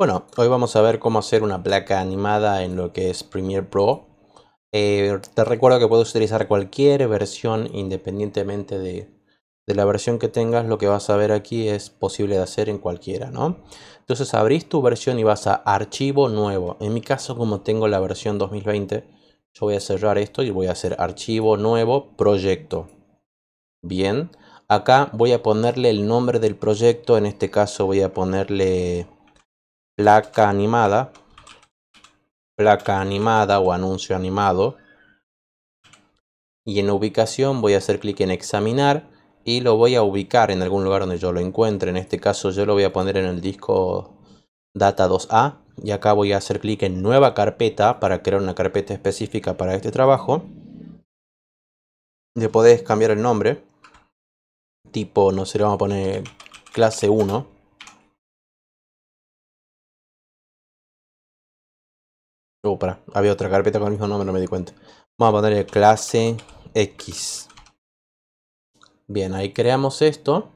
Bueno, hoy vamos a ver cómo hacer una placa animada en lo que es Premiere Pro. Eh, te recuerdo que puedes utilizar cualquier versión independientemente de, de, la versión que tengas. Lo que vas a ver aquí es posible de hacer en cualquiera, ¿no? Entonces abrís tu versión y vas a archivo nuevo. En mi caso, como tengo la versión 2020, yo voy a cerrar esto y voy a hacer archivo nuevo, proyecto. Bien, acá voy a ponerle el nombre del proyecto. En este caso voy a ponerle placa animada, placa animada o anuncio animado. Y en ubicación voy a hacer clic en examinar y lo voy a ubicar en algún lugar donde yo lo encuentre. En este caso yo lo voy a poner en el disco data 2A y acá voy a hacer clic en nueva carpeta para crear una carpeta específica para este trabajo. Le podés cambiar el nombre. Tipo, no sé, le vamos a poner clase 1 Oh, Había otra carpeta con el mismo nombre, no me di cuenta. Vamos a ponerle clase X. Bien, ahí creamos esto.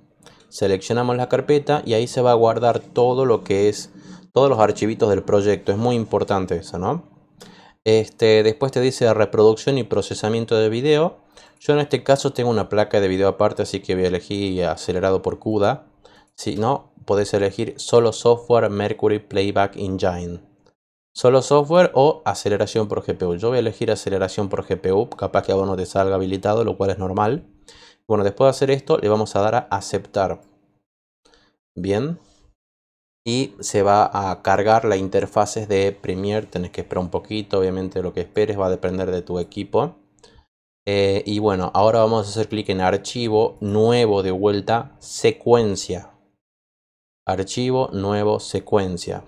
Seleccionamos la carpeta y ahí se va a guardar todo lo que es, todos los archivitos del proyecto. Es muy importante eso, ¿no? Este, después te dice reproducción y procesamiento de video. Yo en este caso tengo una placa de video aparte, así que voy a elegir acelerado por CUDA. Si no, podés elegir solo software Mercury Playback Engine. Solo software o aceleración por GPU. Yo voy a elegir aceleración por GPU, capaz que a no te salga habilitado, lo cual es normal. Bueno, después de hacer esto le vamos a dar a aceptar. Bien. Y se va a cargar la interfaces de Premiere. Tienes que esperar un poquito, obviamente lo que esperes va a depender de tu equipo. Eh, y bueno, ahora vamos a hacer clic en archivo, nuevo de vuelta, secuencia. Archivo, nuevo, secuencia.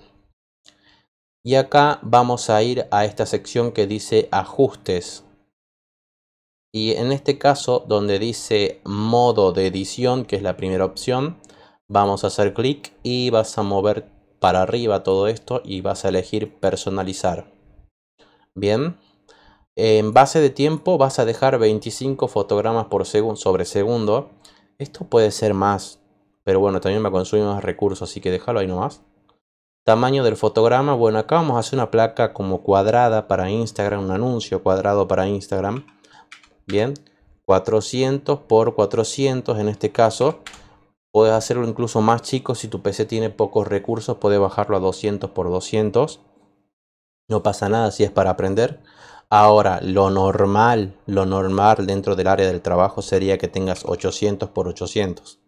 Y acá vamos a ir a esta sección que dice ajustes. Y en este caso, donde dice modo de edición, que es la primera opción, vamos a hacer clic y vas a mover para arriba todo esto y vas a elegir personalizar. Bien. En base de tiempo vas a dejar 25 fotogramas por segundo sobre segundo. Esto puede ser más, pero bueno, también me consume más recursos, así que déjalo ahí nomás. Tamaño del fotograma. Bueno, acá vamos a hacer una placa como cuadrada para Instagram, un anuncio cuadrado para Instagram. Bien, 400 por 400 en este caso. Puedes hacerlo incluso más chico si tu PC tiene pocos recursos, puedes bajarlo a 200 por 200. No pasa nada si es para aprender. Ahora, lo normal, lo normal dentro del área del trabajo sería que tengas 800 por 800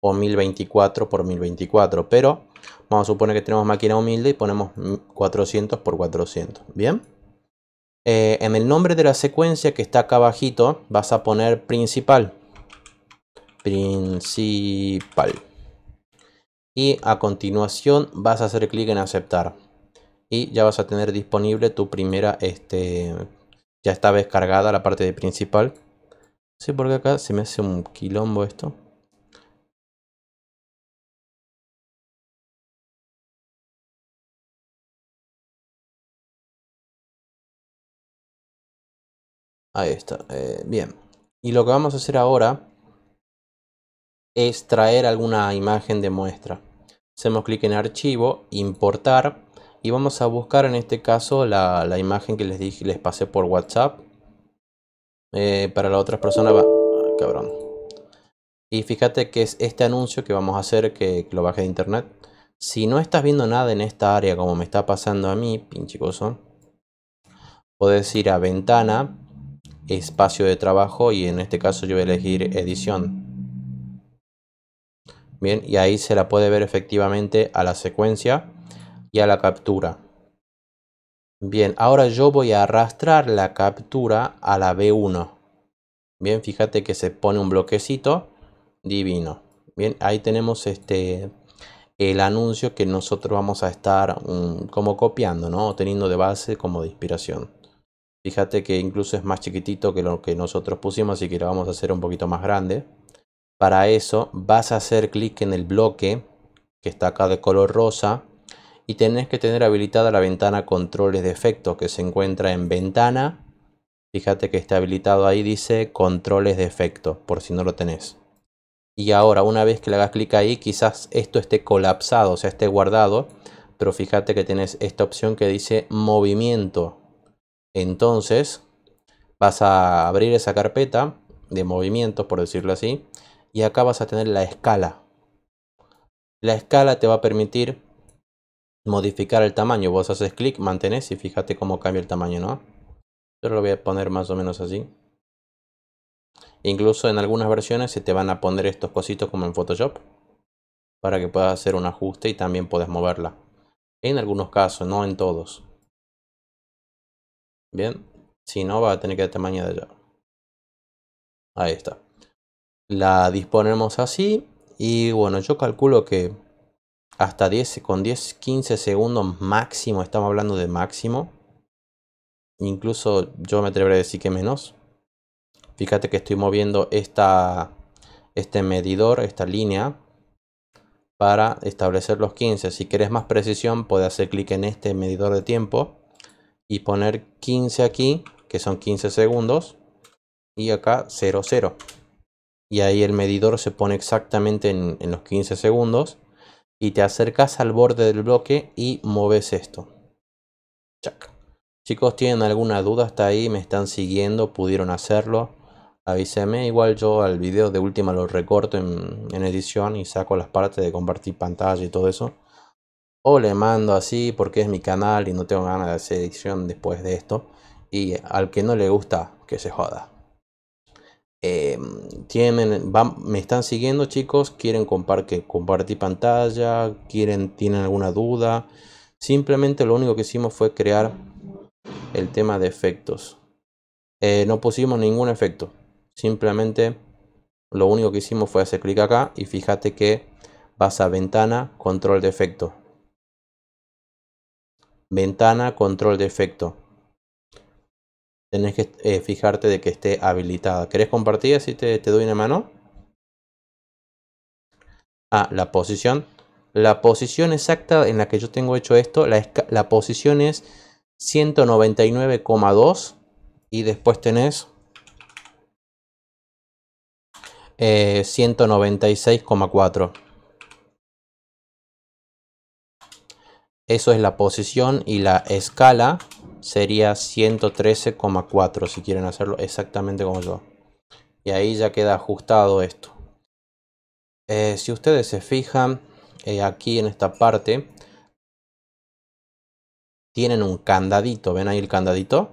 o 1024 por 1024, pero Vamos a suponer que tenemos máquina humilde y ponemos 400 por 400. Bien. Eh, en el nombre de la secuencia que está acá abajito vas a poner principal. Principal. Y a continuación vas a hacer clic en aceptar. Y ya vas a tener disponible tu primera, este, ya está descargada la parte de principal. Sí, porque acá se me hace un quilombo esto. Ahí está, eh, bien. Y lo que vamos a hacer ahora es traer alguna imagen de muestra. Hacemos clic en archivo, importar y vamos a buscar en este caso la, imagen que les dije, les pasé por WhatsApp. Eh, para las otras personas va... Ah, cabrón. Y fíjate que es este anuncio que vamos a hacer que, lo baje de internet. Si no estás viendo nada en esta área como me está pasando a mí, pinche coso, puedes ir a ventana, espacio de trabajo y en este caso yo voy a elegir edición. Bien, y ahí se la puede ver efectivamente a la secuencia y a la captura. Bien, ahora yo voy a arrastrar la captura a la B1. Bien, fíjate que se pone un bloquecito divino. Bien, ahí tenemos este el anuncio que nosotros vamos a estar mm, como copiando, ¿no? Teniendo de base como de inspiración. Fíjate que incluso es más chiquitito que lo que nosotros pusimos, así que lo vamos a hacer un poquito más grande. Para eso vas a hacer clic en el bloque que está acá de color rosa y tenés que tener habilitada la ventana controles de efectos que se encuentra en ventana. Fíjate que está habilitado ahí, dice controles de efectos, por si no lo tenés. Y ahora una vez que le hagas clic ahí, quizás esto esté colapsado, o sea, esté guardado. Pero fíjate que tenés esta opción que dice movimiento entonces vas a abrir esa carpeta de movimientos, por decirlo así, y acá vas a tener la escala. La escala te va a permitir modificar el tamaño. Vos haces clic, mantenés y fíjate cómo cambia el tamaño, ¿no? Yo lo voy a poner más o menos así. Incluso en algunas versiones se te van a poner estos cositos como en Photoshop. Para que puedas hacer un ajuste y también puedas moverla. En algunos casos, no en todos. Bien. Si no, va a tener que tamaño de allá. Ahí está. La disponemos así. Y bueno, yo calculo que hasta 10, con 10, 15 segundos máximo, estamos hablando de máximo. Incluso yo me atreveré a decir que menos. Fíjate que estoy moviendo esta, este medidor, esta línea, para establecer los 15. Si quieres más precisión, puedes hacer clic en este medidor de tiempo y poner 15 aquí, que son 15 segundos, y acá 00. Y ahí el medidor se pone exactamente en, los 15 segundos y te acercas al borde del bloque y moves esto. Chac. Chicos, ¿tienen alguna duda hasta ahí? ¿Me están siguiendo? ¿Pudieron hacerlo? Avíseme, igual yo al video de última lo recorto en, en edición y saco las partes de compartir pantalla y todo eso o le mando así porque es mi canal y no tengo ganas de hacer edición después de esto. Y al que no le gusta, que se joda. Em, tienen, me están siguiendo chicos, quieren compartir pantalla, quieren, tienen alguna duda. Simplemente lo único que hicimos fue crear el tema de efectos. Eh, no pusimos ningún efecto. Simplemente lo único que hicimos fue hacer clic acá y fíjate que vas a ventana, control de efectos ventana control de efecto. Tenés que eh, fijarte de que esté habilitada. ¿Querés compartir? Así te, doy una mano. Ah, la posición. La posición exacta en la que yo tengo hecho esto, la, posición es 199,2 y después tenés 196,4. Eh, Eso es la posición y la escala sería 113,4 si quieren hacerlo exactamente como yo. Y ahí ya queda ajustado esto. Eh, si ustedes se fijan eh, aquí en esta parte, tienen un candadito. ¿Ven ahí el candadito?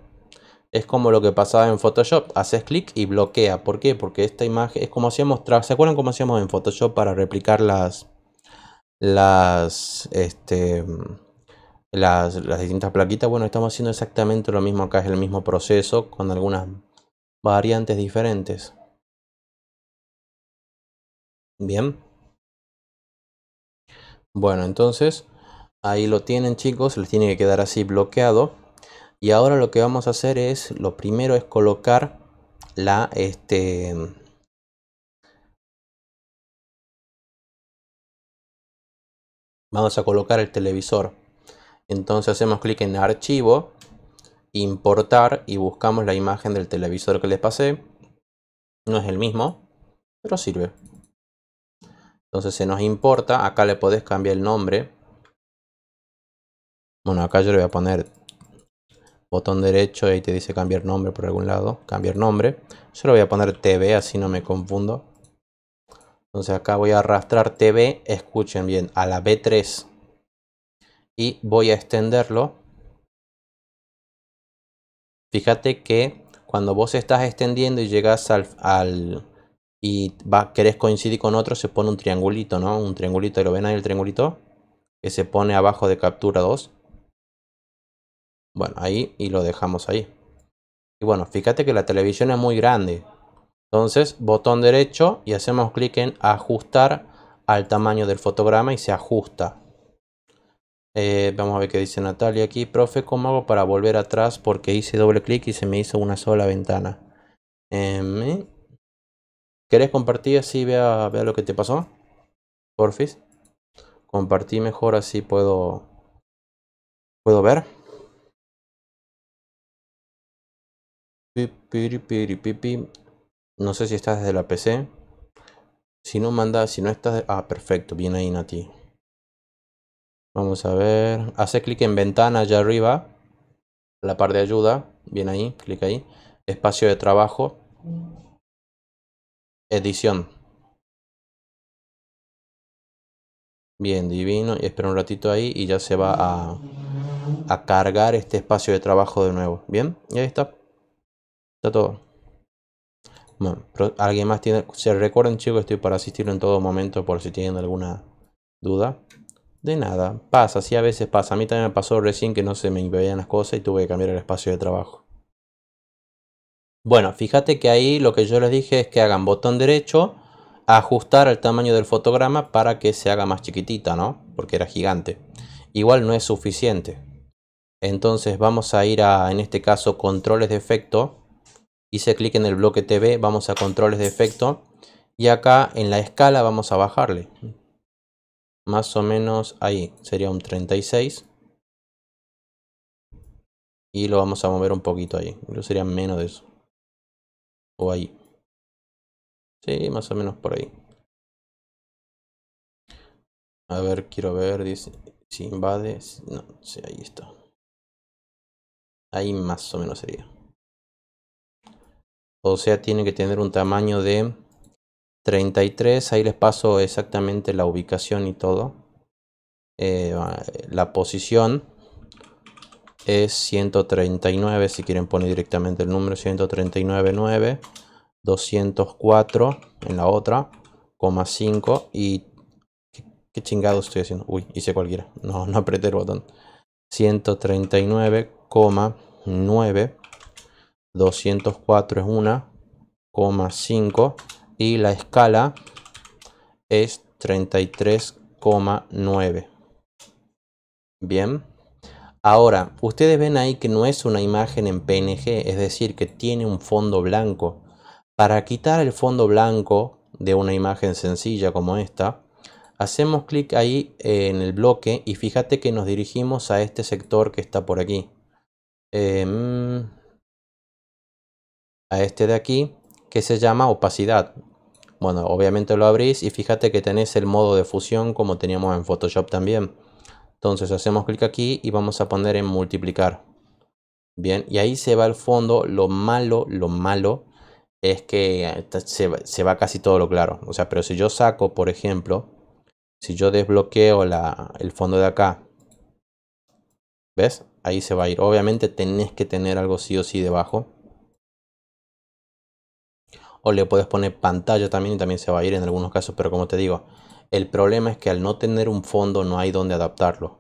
Es como lo que pasaba en Photoshop. Haces clic y bloquea. ¿Por qué? Porque esta imagen es como hacíamos... ¿Se acuerdan cómo hacíamos en Photoshop para replicar las... Las... Este las, distintas plaquitas. Bueno, estamos haciendo exactamente lo mismo acá, es el mismo proceso con algunas variantes diferentes. Bien. Bueno, entonces ahí lo tienen chicos, les tiene que quedar así bloqueado. Y ahora lo que vamos a hacer es, lo primero es colocar la, este, vamos a colocar el televisor. Entonces hacemos clic en archivo, importar y buscamos la imagen del televisor que les pasé. No es el mismo, pero sirve. Entonces se nos importa, acá le podés cambiar el nombre. Bueno, acá yo le voy a poner botón derecho y te dice cambiar nombre por algún lado. Cambiar nombre. Yo le voy a poner TV, así no me confundo. Entonces acá voy a arrastrar TV, escuchen bien, a la B3 y voy a extenderlo. Fíjate que cuando vos estás extendiendo y llegas al, y querés coincidir con otro, se pone un triangulito, ¿no? Un triangulito, ¿lo ven ahí el triangulito? Que se pone abajo de captura 2. Bueno, ahí y lo dejamos ahí. Y bueno, fíjate que la televisión es muy grande. Entonces, botón derecho y hacemos clic en ajustar al tamaño del fotograma y se ajusta. Eh, vamos a ver qué dice Natalia aquí. Profe, ¿cómo hago para volver atrás? Porque hice doble clic y se me hizo una sola ventana. Em, ¿eh? ¿Querés compartir así? Vea, lo que te pasó. Porfis. Compartí mejor así puedo... ¿Puedo ver? No sé si estás desde la PC. Si no manda, si no estás... Ah, perfecto. viene ahí, Nati. Vamos a ver. Hace clic en ventana allá arriba. La parte de ayuda. Bien ahí. Clic ahí. Espacio de trabajo. Edición. Bien, divino. Espera un ratito ahí y ya se va a, cargar este espacio de trabajo de nuevo. Bien, y ahí está. Está todo. Bueno, alguien más tiene. Se recuerden, chicos, estoy para asistir en todo momento por si tienen alguna duda. De nada, pasa, sí a veces pasa. A mí también me pasó recién que no se me veían las cosas y tuve que cambiar el espacio de trabajo. Bueno, fíjate que ahí lo que yo les dije es que hagan botón derecho, ajustar el tamaño del fotograma para que se haga más chiquitita, ¿no? Porque era gigante. Igual no es suficiente. Entonces vamos a ir a, en este caso, controles de efecto. Hice clic en el bloque TV, vamos a controles de efecto. Y acá en la escala vamos a bajarle más o menos ahí, sería un 36. Y lo vamos a mover un poquito ahí, incluso sería menos de eso. O ahí. Sí, más o menos por ahí. A ver, quiero ver, dice, si invade, no, sí, ahí está. Ahí más o menos sería. O sea, tiene que tener un tamaño de 33, ahí les paso exactamente la ubicación y todo. Eh, la posición es 139, si quieren poner directamente el número 139.9, 204 en la otra, 5 y... ¿qué, chingado estoy haciendo? Uy, hice cualquiera. No, no apreté el botón. 139,9, 204 es una, 5 y la escala es 33,9. Bien. Ahora, ustedes ven ahí que no es una imagen en PNG, es decir, que tiene un fondo blanco. Para quitar el fondo blanco de una imagen sencilla como esta, hacemos clic ahí en el bloque y fíjate que nos dirigimos a este sector que está por aquí. Em, a este de aquí, que se llama opacidad. Bueno, obviamente lo abrís y fíjate que tenés el modo de fusión como teníamos en Photoshop también. Entonces hacemos clic aquí y vamos a poner en multiplicar. Bien, y ahí se va el fondo. Lo malo, lo malo es que se, va casi todo lo claro. O sea, pero si yo saco, por ejemplo, si yo desbloqueo el fondo de acá, ¿ves? Ahí se va a ir. Obviamente tenés que tener algo sí o sí debajo o le puedes poner pantalla también y también se va a ir en algunos casos, pero como te digo, el problema es que al no tener un fondo no hay donde adaptarlo.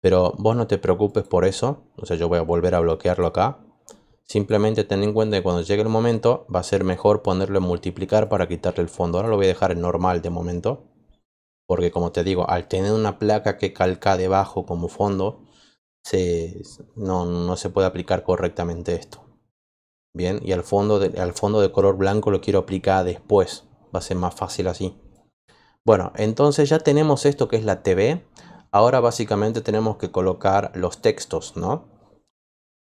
Pero vos no te preocupes por eso, o sea, yo voy a volver a bloquearlo acá. Simplemente ten en cuenta que cuando llegue el momento va a ser mejor ponerlo en multiplicar para quitarle el fondo. Ahora lo voy a dejar en normal de momento. Porque como te digo, al tener una placa que calca debajo como fondo, no se puede aplicar correctamente esto. Bien, y al fondo, de, al fondo de color blanco lo quiero aplicar después. Va a ser más fácil así. Bueno, entonces ya tenemos esto que es la TV. Ahora básicamente tenemos que colocar los textos, ¿no?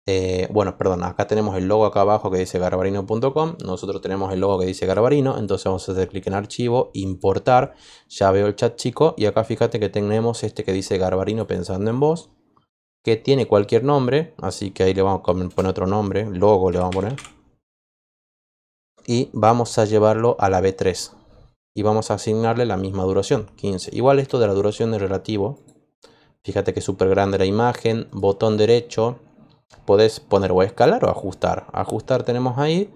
Eh, bueno, perdón, acá tenemos el logo acá abajo que dice garbarino.com. Nosotros tenemos el logo que dice garbarino. Entonces vamos a hacer clic en archivo, importar. Ya veo el chat chico. Y acá fíjate que tenemos este que dice garbarino pensando en vos que tiene cualquier nombre, así que ahí le vamos a poner otro nombre, Luego le vamos a poner. Y vamos a llevarlo a la B3 y vamos a asignarle la misma duración, 15. Igual esto de la duración es relativo. Fíjate que es súper grande la imagen, botón derecho, podés poner o escalar o ajustar. Ajustar tenemos ahí,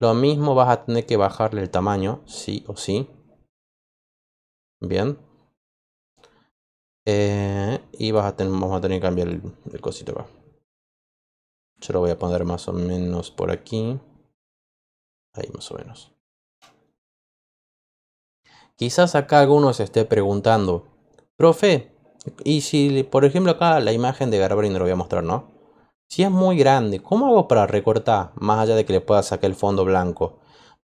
lo mismo vas a tener que bajarle el tamaño, sí o sí. Bien, eh, y vas a tener, vamos a tener que cambiar el, cosito acá. Yo lo voy a poner más o menos por aquí. Ahí más o menos. Quizás acá alguno se esté preguntando, profe, y si por ejemplo acá la imagen de No lo voy a mostrar, ¿no? Si es muy grande, ¿cómo hago para recortar? Más allá de que le pueda sacar el fondo blanco.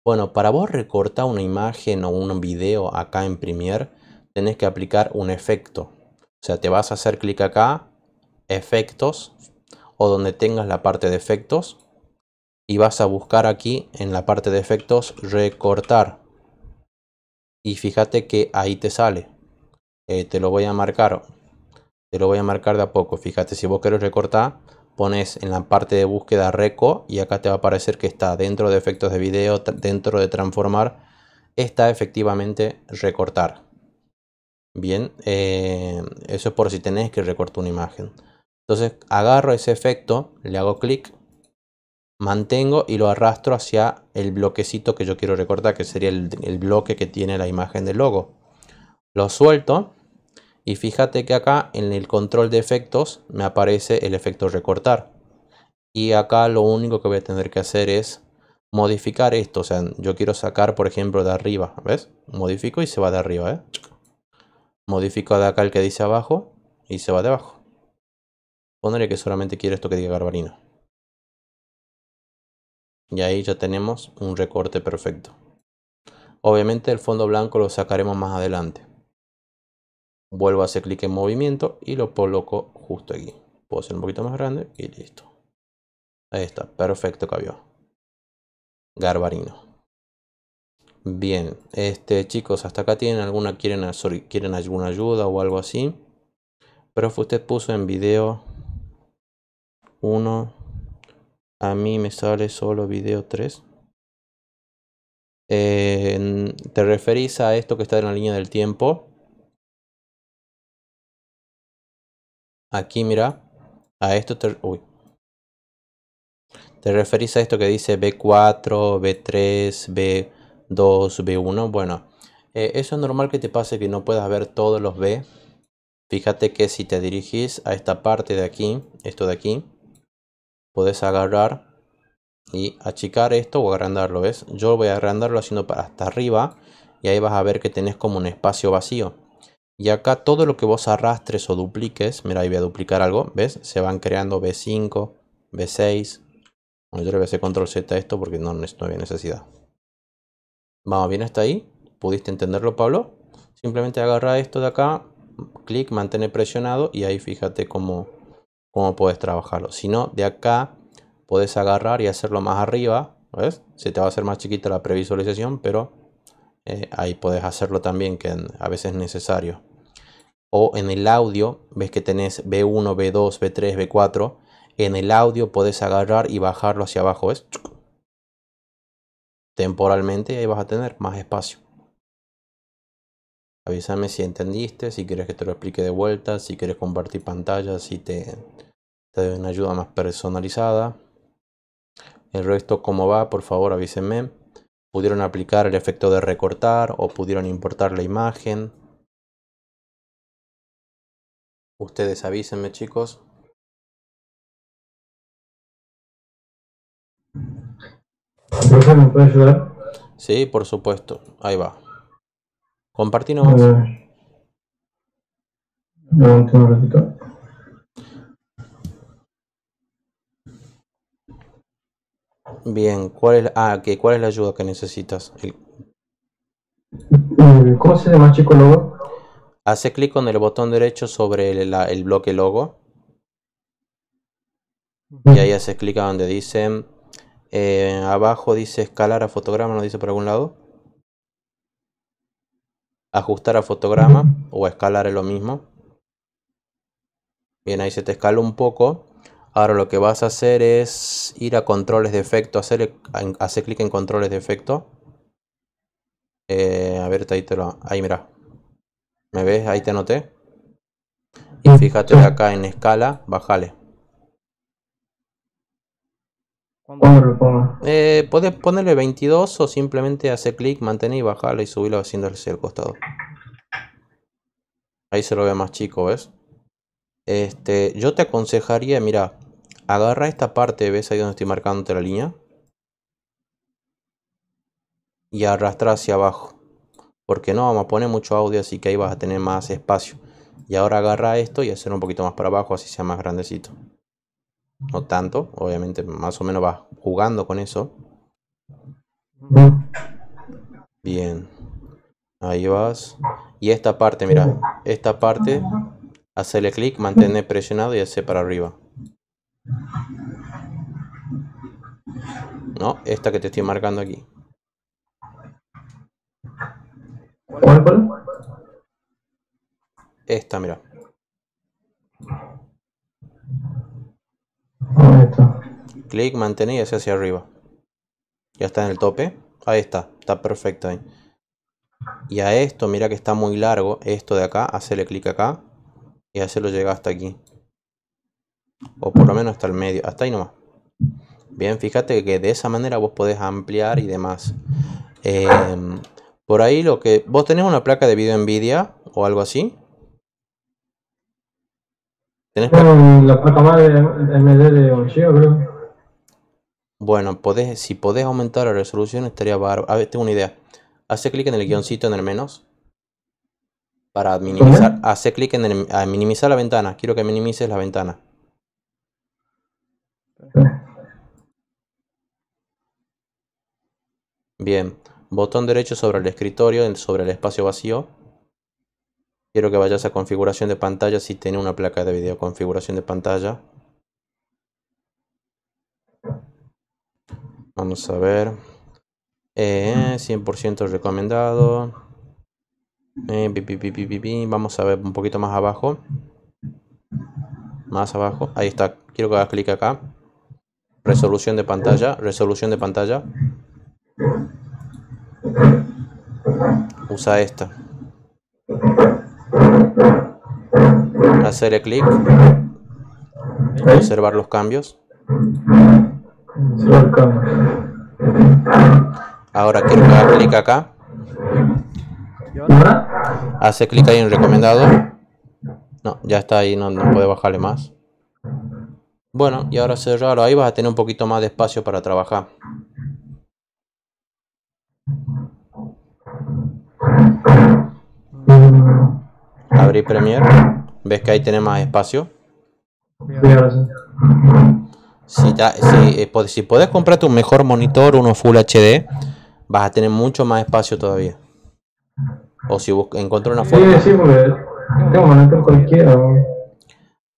Bueno, para vos recortar una imagen o un video acá en Premiere, tenés que aplicar un efecto. O sea, te vas a hacer clic acá, efectos, o donde tengas la parte de efectos, y vas a buscar aquí en la parte de efectos recortar. Y fíjate que ahí te sale. Eh, te lo voy a marcar. Te lo voy a marcar de a poco. Fíjate, si vos querés recortar, pones en la parte de búsqueda reco y acá te va a aparecer que está dentro de efectos de video, dentro de transformar. Está efectivamente recortar. Bien, eh, eso es por si tenés que recortar una imagen. Entonces agarro ese efecto, le hago clic, mantengo y lo arrastro hacia el bloquecito que yo quiero recortar, que sería el, bloque que tiene la imagen del logo. Lo suelto y fíjate que acá en el control de efectos me aparece el efecto recortar. Y acá lo único que voy a tener que hacer es modificar esto. O sea, yo quiero sacar, por ejemplo, de arriba. ¿Ves? Modifico y se va de arriba. ¿eh? modifico de acá el que dice abajo y se va debajo. pondré que solamente quiero esto que diga Garbarino. Y ahí ya tenemos un recorte perfecto. Obviamente el fondo blanco lo sacaremos más adelante. Vuelvo a hacer clic en movimiento y lo coloco justo aquí. Puedo hacer un poquito más grande y listo. Ahí está, perfecto cabió. Garbarino. Bien, este chicos, hasta acá tienen alguna quieren, quieren alguna ayuda o algo así. Pero usted puso en video 1. A mí me sale solo video 3. Eh, ¿Te referís a esto que está en la línea del tiempo? Aquí, mira. A esto te... Uy. ¿Te referís a esto que dice B4, B3, B... 2B1. Bueno, eh, eso es normal que te pase que no puedas ver todos los B. Fíjate que si te dirigís a esta parte de aquí, esto de aquí, Puedes agarrar y achicar esto o agrandarlo, ¿ves? Yo voy a agrandarlo haciendo para hasta arriba y ahí vas a ver que tenés como un espacio vacío. Y acá todo lo que vos arrastres o dupliques, mira ahí voy a duplicar algo, ¿ves? Se van creando B5, B6. yo le voy a hacer control Z a esto porque no, no había necesidad. Vamos bien hasta ahí. ¿Pudiste entenderlo, Pablo? Simplemente agarra esto de acá, clic, mantener presionado y ahí fíjate cómo, cómo puedes trabajarlo. Si no, de acá puedes agarrar y hacerlo más arriba. ¿Ves? Se te va a hacer más chiquita la previsualización, pero eh, ahí puedes hacerlo también, que a veces es necesario. O en el audio, ves que tenés B1, B2, B3, B4. En el audio puedes agarrar y bajarlo hacia abajo. ¿Ves? temporalmente y ahí vas a tener más espacio. Avísame si entendiste, si quieres que te lo explique de vuelta, si quieres compartir pantalla, si te, te doy una ayuda más personalizada. El resto, cómo va, por favor avísenme. Pudieron aplicar el efecto de recortar o pudieron importar la imagen. Ustedes avísenme chicos. ¿me puede ayudar? Sí, por supuesto. Ahí va. Compartimos. Bien, ¿cuál es, la, ah, ¿cuál es la ayuda que necesitas? Eh, ¿Cómo se llama chico logo? Haces clic con el botón derecho sobre el, bloque logo. Y ahí hace clic a donde dice eh, abajo dice escalar a fotograma, no dice por algún lado. Ajustar a fotograma o escalar es lo mismo. Bien, ahí se te escala un poco. Ahora lo que vas a hacer es ir a controles de efecto, hacer, hacer clic en controles de efecto. Eh, a ver, ahí te lo... Ahí mira. ¿Me ves? Ahí te noté. Y fíjate acá en escala, bajale. Puedes eh, ponerle 22 o simplemente hace clic, mantener y bajarlo y subirlo haciéndole hacia el costado. Ahí se lo ve más chico, ¿ves? Este, yo te aconsejaría, mira, agarra esta parte, ¿ves ahí donde estoy marcando la línea? Y arrastra hacia abajo. Porque no vamos a poner mucho audio, así que ahí vas a tener más espacio. Y ahora agarra esto y hacer un poquito más para abajo, así sea más grandecito no tanto, obviamente más o menos vas jugando con eso. Bien, ahí vas. Y esta parte, mira, esta parte, hacerle clic, mantener presionado y hace para arriba. No, esta que te estoy marcando aquí. Esta, mira. Clic, mantener y hacia hacia arriba. Ya está en el tope. Ahí está, está perfecto ahí. Y a esto, mira que está muy largo, esto de acá, hacele clic acá y hacerlo llegar hasta aquí. O por lo menos hasta el medio, hasta ahí nomás. Bien, fíjate que de esa manera vos podés ampliar y demás. Em, por ahí lo que... Vos tenés una placa de video NVIDIA o algo así la MD de creo. Bueno, si podés aumentar la resolución estaría bárbaro. A ver, tengo una idea. Hace clic en el guioncito en el menos. Para minimizar. Hace clic en minimizar la ventana. Quiero que minimices la ventana. Bien. Botón derecho sobre el escritorio, sobre el espacio vacío. Quiero que vayas a configuración de pantalla si tiene una placa de video. Configuración de pantalla. Vamos a ver. 100% eh, recomendado. Eh, Vamos a ver un poquito más abajo. Más abajo. Ahí está. Quiero que hagas clic acá. Resolución de pantalla. Resolución de pantalla. Usa esta hacerle clic ¿Eh? observar los cambios ahora quiero que haga clic acá hace clic ahí en recomendado no, ya está ahí, no, no puede bajarle más bueno, y ahora cerrarlo ahí vas a tener un poquito más de espacio para trabajar mm abrir Premiere, ves que ahí tiene más espacio. Si, eh, puedes comprarte un mejor monitor, uno Full HD, vas a tener mucho más espacio todavía. O si encuentras una forma.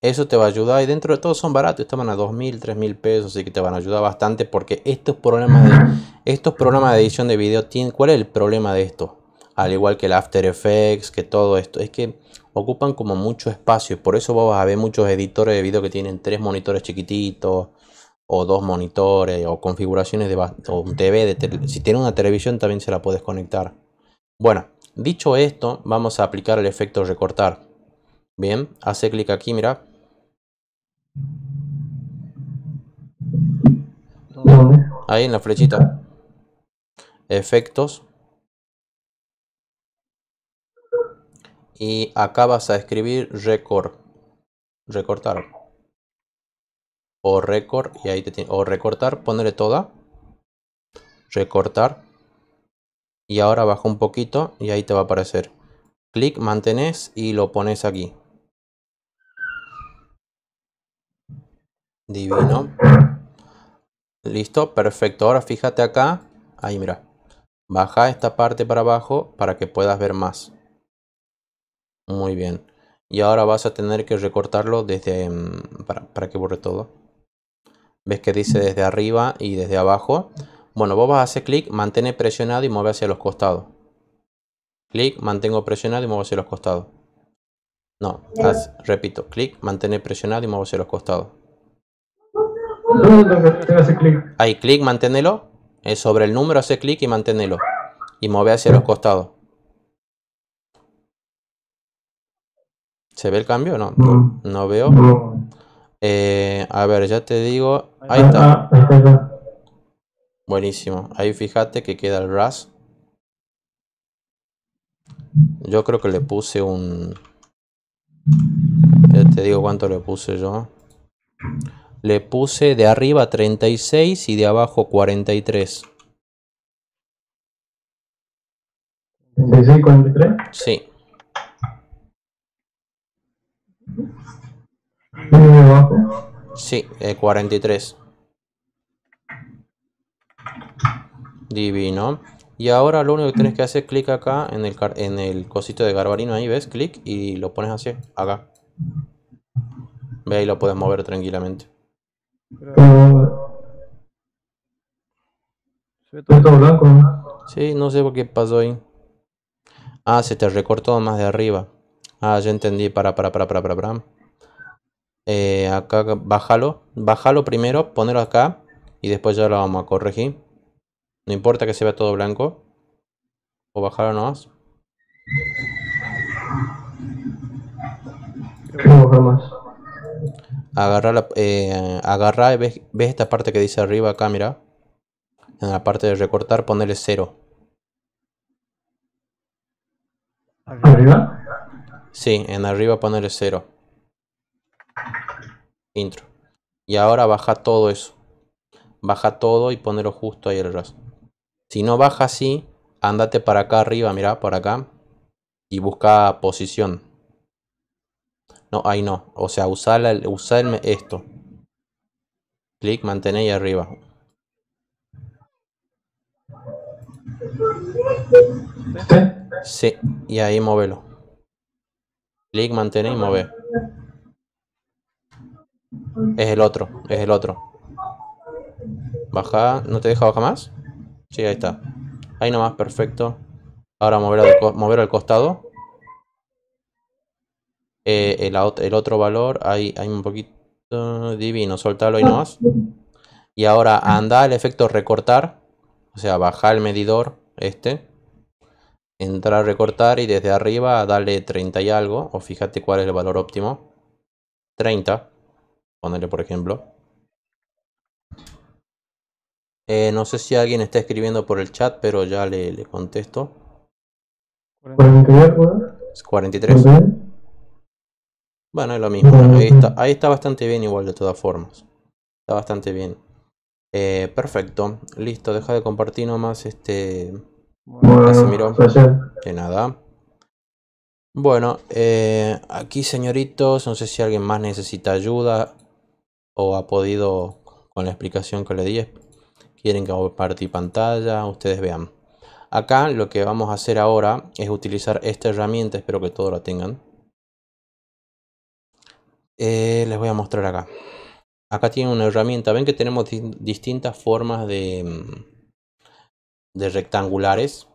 Eso te va a ayudar y dentro de todo son baratos, estaban a 2.000, mil pesos, así que te van a ayudar bastante porque estos programas de, estos programas de edición de video tienen, ¿cuál es el problema de esto? Al igual que el After Effects, que todo esto, es que ocupan como mucho espacio. Por eso vas a ver muchos editores de video que tienen tres monitores chiquititos o dos monitores o configuraciones de o TV. si tiene una televisión también se la puedes conectar. Bueno, dicho esto, vamos a aplicar el efecto recortar. Bien, hace clic aquí, mira. Ahí en la flechita. Efectos. y acá vas a escribir record, recortar o record y ahí te o recortar, ponerle toda, recortar y ahora baja un poquito y ahí te va a aparecer. Clic, mantenés y lo pones aquí. Divino. Listo, perfecto. Ahora fíjate acá. Ahí mira. Baja esta parte para abajo para que puedas ver más. Muy bien. Y ahora vas a tener que recortarlo desde... Em, para, que borre todo. ¿Ves que dice desde arriba y desde abajo? Bueno, vos vas a hacer clic, mantener presionado y mueve hacia los costados. Clic, mantengo presionado y muevo hacia los costados. No, repito, clic, mantener presionado y muevo hacia los costados. Ahí, clic, manténelo. sobre el número, hace clic y manténelo. Y mueve hacia los costados. ¿Se ve el cambio? No, no, no veo. Eh, a ver, ya te digo. Ah, Ahí ah, está. Buenísimo. Ahí fíjate que queda el RAS. Yo creo que le puse un... Ya te digo cuánto le puse yo. Le puse de arriba 36 y de abajo 43. ¿36, 43? Sí. Sí, 43. Eh, Divino. Y ahora lo único que tienes que hacer es clic acá en el, en el cosito de garbarino. Ahí ves, clic y lo pones así, acá. Ve ahí lo puedes mover tranquilamente. todo Sí, no sé por qué pasó ahí. Ah, se te recortó más de arriba. Ah, ya entendí. Para, para, para, para, para, para. Eh, acá bájalo, bájalo primero, ponelo acá y después ya lo vamos a corregir. No importa que se vea todo blanco. O bajarlo nomás. más. Agarra, la, eh, agarra ves, ves esta parte que dice arriba acá, mira. En la parte de recortar, ponerle cero. ¿Arriba? Sí, en arriba ponerle cero intro. Y ahora baja todo eso. Baja todo y ponelo justo ahí el ras Si no baja así, andate para acá arriba, mira por acá. Y busca posición. No, ahí no. O sea, usar esto. Clic, mantener y arriba. Sí, y ahí móvelo. Clic, mantener y mover. Es el otro, es el otro. Baja, ¿no te deja jamás? más? Sí, ahí está. Ahí nomás, perfecto. Ahora mover al, al costado. Eh, el, otro valor, ahí hay un poquito divino, soltalo ahí nomás. Y ahora anda al efecto recortar, o sea, baja el medidor, este. Entra a recortar y desde arriba dale 30 y algo, o fíjate cuál es el valor óptimo. 30 ponerle por ejemplo. Eh, no sé si alguien está escribiendo por el chat, pero ya le, contesto. 43. Bueno, es lo mismo. Ahí está, bastante bien igual de todas formas. Está bastante bien. Eh, perfecto. Listo, deja de compartir nomás este... se Bueno, pues de nada. Bueno, eh, aquí señoritos, no sé si alguien más necesita ayuda o ha podido con la explicación que le di. Quieren que y pantalla, ustedes vean. Acá lo que vamos a hacer ahora es utilizar esta herramienta, espero que todos la tengan. Eh, les voy a mostrar acá. Acá tiene una herramienta, ven que tenemos distintas formas de, mm, de rectangulares.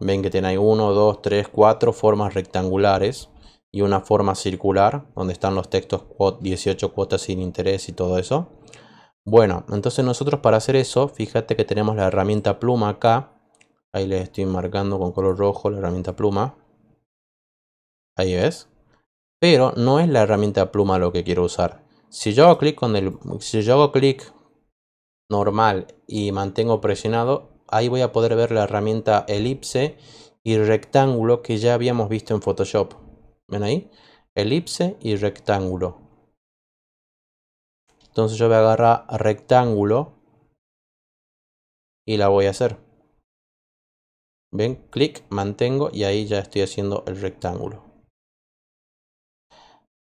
Ven que tenéis 1, 2, 3, 4 formas rectangulares y una forma circular donde están los textos 18 cuotas sin interés y todo eso. Bueno, entonces nosotros para hacer eso, fíjate que tenemos la herramienta pluma acá. Ahí le estoy marcando con color rojo la herramienta pluma. Ahí ves. Pero no es la herramienta pluma lo que quiero usar. Si yo hago clic con el, si yo hago clic normal y mantengo presionado, ahí voy a poder ver la herramienta elipse y rectángulo que ya habíamos visto en Photoshop. ¿Ven ahí? Elipse y rectángulo. Entonces yo voy a agarrar rectángulo y la voy a hacer. ¿Ven? Clic, mantengo y ahí ya estoy haciendo el rectángulo.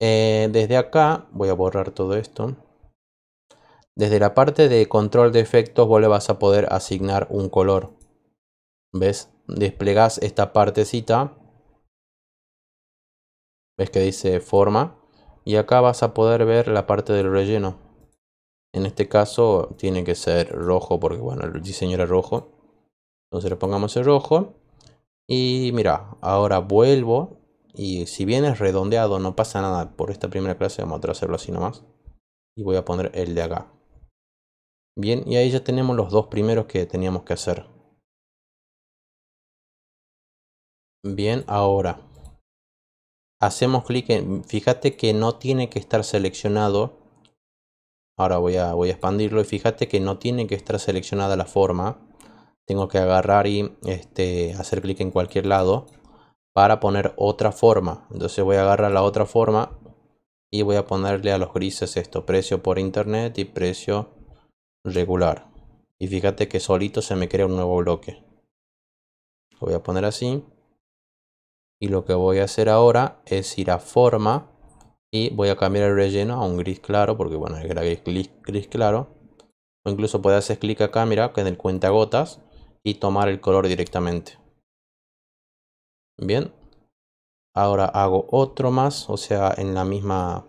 Eh, desde acá, voy a borrar todo esto. Desde la parte de control de efectos vos le vas a poder asignar un color. ¿Ves? desplegas esta partecita ves que dice forma y acá vas a poder ver la parte del relleno en este caso tiene que ser rojo porque bueno el diseño era rojo entonces le pongamos el rojo y mira ahora vuelvo y si bien es redondeado no pasa nada por esta primera clase vamos a hacerlo así nomás y voy a poner el de acá bien y ahí ya tenemos los dos primeros que teníamos que hacer bien ahora hacemos clic en, fíjate que no tiene que estar seleccionado. Ahora voy a, expandirlo y fíjate que no tiene que estar seleccionada la forma. Tengo que agarrar y este, hacer clic en cualquier lado para poner otra forma. Entonces voy a agarrar la otra forma y voy a ponerle a los grises esto, precio por internet y precio regular. Y fíjate que solito se me crea un nuevo bloque. Lo voy a poner así. Y lo que voy a hacer ahora es ir a forma y voy a cambiar el relleno a un gris claro, porque bueno, el gris, gris, claro. O incluso puedes hacer clic a cámara que en el cuentagotas y tomar el color directamente. Bien. Ahora hago otro más, o sea, en la misma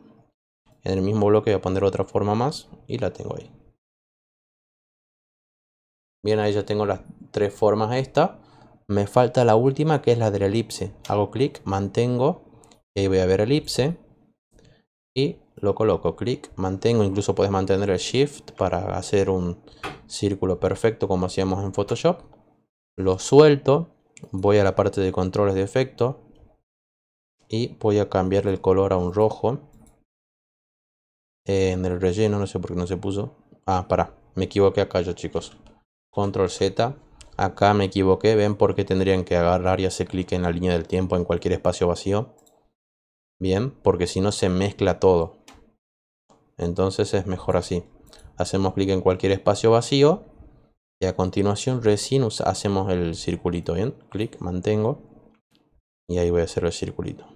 en el mismo bloque voy a poner otra forma más y la tengo ahí. Bien, ahí ya tengo las tres formas esta. Me falta la última que es la de la elipse. Hago clic, mantengo. Y ahí voy a ver elipse. Y lo coloco. Clic, mantengo. Incluso puedes mantener el shift para hacer un círculo perfecto como hacíamos en Photoshop. Lo suelto. Voy a la parte de controles de efecto. Y voy a cambiarle el color a un rojo. En el relleno, no sé por qué no se puso. Ah, para. Me equivoqué acá yo, chicos. Control Z Acá me equivoqué, ven por qué tendrían que agarrar y hacer clic en la línea del tiempo en cualquier espacio vacío. Bien, porque si no se mezcla todo. Entonces es mejor así. Hacemos clic en cualquier espacio vacío. Y a continuación recién hacemos el circulito. Bien, clic, mantengo. Y ahí voy a hacer el circulito.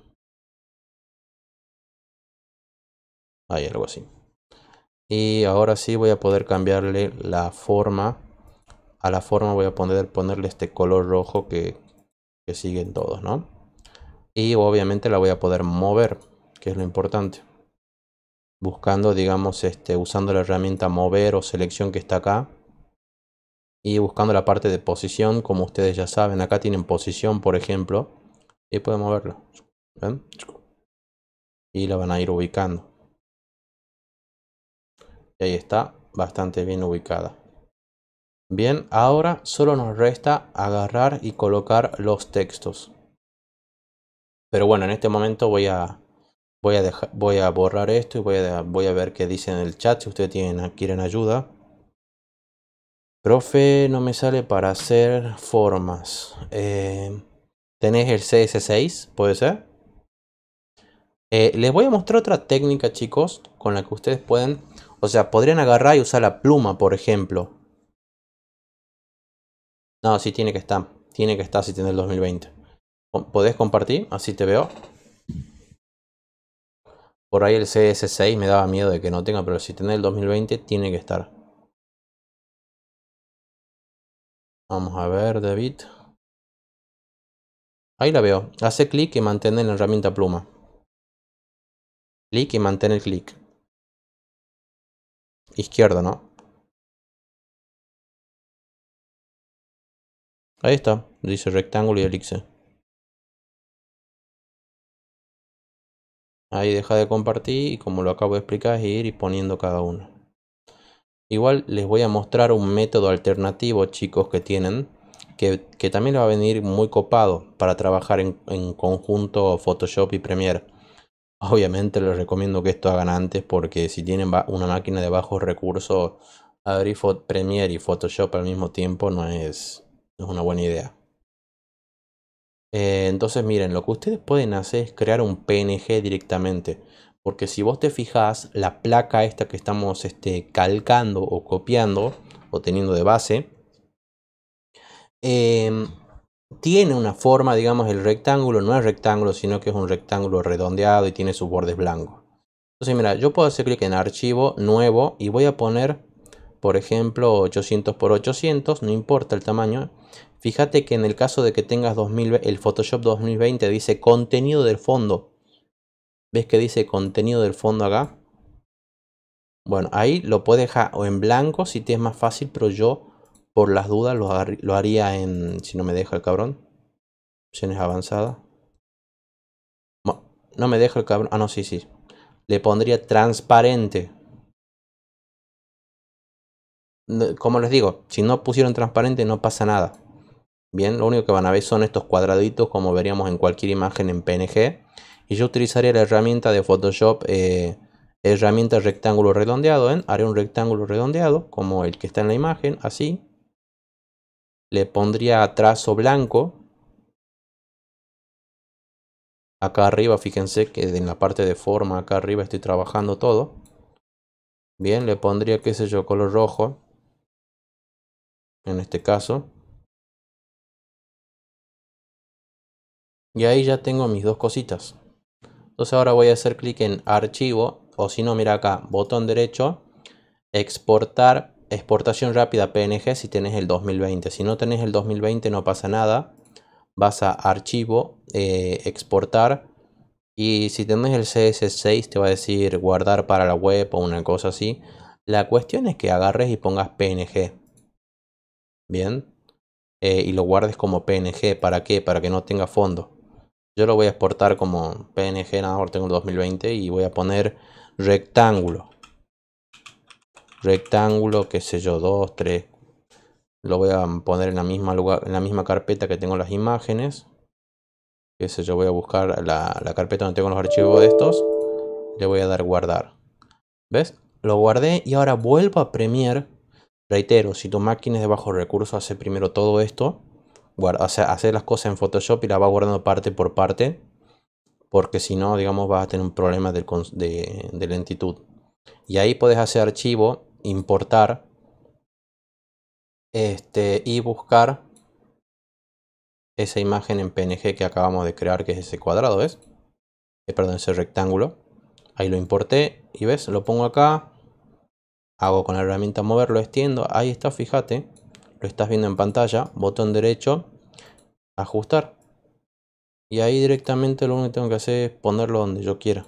Ahí algo así. Y ahora sí voy a poder cambiarle la forma a la forma voy a ponerle este color rojo que, siguen todos, ¿no? Y obviamente la voy a poder mover, que es lo importante. Buscando, digamos, este, usando la herramienta mover o selección que está acá. Y buscando la parte de posición, como ustedes ya saben, acá tienen posición, por ejemplo. Y pueden moverla. Y la van a ir ubicando. Y ahí está, bastante bien ubicada. Bien, ahora solo nos resta agarrar y colocar los textos. Pero bueno, en este momento voy a, voy a, voy a borrar esto y voy a, voy a ver qué dice en el chat si ustedes tienen, quieren ayuda. Profe, no me sale para hacer formas. Eh, ¿Tenés el CS6? ¿Puede ser? Eh, les voy a mostrar otra técnica, chicos, con la que ustedes pueden... O sea, podrían agarrar y usar la pluma, por ejemplo. No, sí tiene que estar. Tiene que estar si tiene el 2020. ¿Podés compartir? Así te veo. Por ahí el CS6 me daba miedo de que no tenga, pero si tiene el 2020 tiene que estar. Vamos a ver, David. Ahí la veo. Hace clic y mantén la herramienta pluma. Clic y mantén el clic. Izquierda, ¿no? Ahí está, dice rectángulo y Elixir. Ahí deja de compartir y como lo acabo de explicar es ir poniendo cada uno. Igual les voy a mostrar un método alternativo chicos que tienen que, que también va a venir muy copado para trabajar en, en conjunto Photoshop y Premiere. Obviamente les recomiendo que esto hagan antes porque si tienen una máquina de bajos recursos abrir Premiere y Photoshop al mismo tiempo no es es una buena idea. Eh, entonces miren, lo que ustedes pueden hacer es crear un PNG directamente. Porque si vos te fijas, la placa esta que estamos este, calcando o copiando o teniendo de base, em, tiene una forma, digamos, el rectángulo no es rectángulo, sino que es un rectángulo redondeado y tiene sus bordes blancos. Entonces, mira, yo puedo hacer clic en archivo, nuevo, y voy a poner por ejemplo 800 x 800, no importa el tamaño. Fíjate que en el caso de que tengas el Photoshop 2020 dice contenido del fondo. ¿Ves que dice contenido del fondo acá? Bueno, ahí lo puedes dejar o en blanco si te es más fácil, pero yo por las dudas lo, haría en, si no me deja el cabrón, opciones avanzadas. no me deja el cabrón, ah no, sí, sí. Le pondría transparente como les digo, si no pusieron transparente no pasa nada. Bien, lo único que van a ver son estos cuadraditos como veríamos en cualquier imagen en PNG. Y yo utilizaría la herramienta de Photoshop, eh, herramienta rectángulo redondeado. Haré un rectángulo redondeado como el que está en la imagen, así. Le pondría trazo blanco. Acá arriba, fíjense que en la parte de forma, acá arriba estoy trabajando todo. Bien, le pondría, qué sé yo, color rojo en este caso. Y ahí ya tengo mis dos cositas. Entonces ahora voy a hacer clic en archivo o si no, mira acá, botón derecho, exportar, exportación rápida PNG si tenés el 2020. Si no tenés el 2020 no pasa nada. Vas a archivo, eh, exportar. Y si tenés el CS6 te va a decir guardar para la web o una cosa así. La cuestión es que agarres y pongas PNG. Bien. Eh, y lo guardes como PNG. ¿Para qué? Para que no tenga fondo. Yo lo voy a exportar como PNG, nada, más tengo el 2020 y voy a poner rectángulo. Rectángulo, qué sé yo, 2, 3. Lo voy a poner en la misma lugar, en la misma carpeta que tengo las imágenes. Qué sé yo, voy a buscar la, la carpeta donde tengo los archivos de estos. Le voy a dar guardar. ¿Ves? Lo guardé y ahora vuelvo a Premiere Reitero, si tu máquina es de bajo recurso, hace primero todo esto. o hace las cosas en Photoshop y la va guardando parte por parte. Porque si no, digamos, vas a tener un problema de, lentitud. Y ahí puedes hacer archivo, importar. Este, y buscar esa imagen en PNG que acabamos de crear, que es ese cuadrado, ¿ves? Eh, perdón, ese rectángulo. Ahí lo importé y ves, lo pongo acá hago con la herramienta moverlo extiendo, ahí está, fíjate, lo estás viendo en pantalla, botón derecho, ajustar. Y ahí directamente lo único que tengo que hacer es ponerlo donde yo quiera.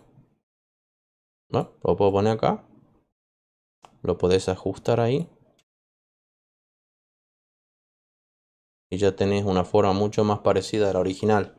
Lo puedo poner acá. Lo podés ajustar ahí. Y ya tenés una forma mucho más parecida a la original.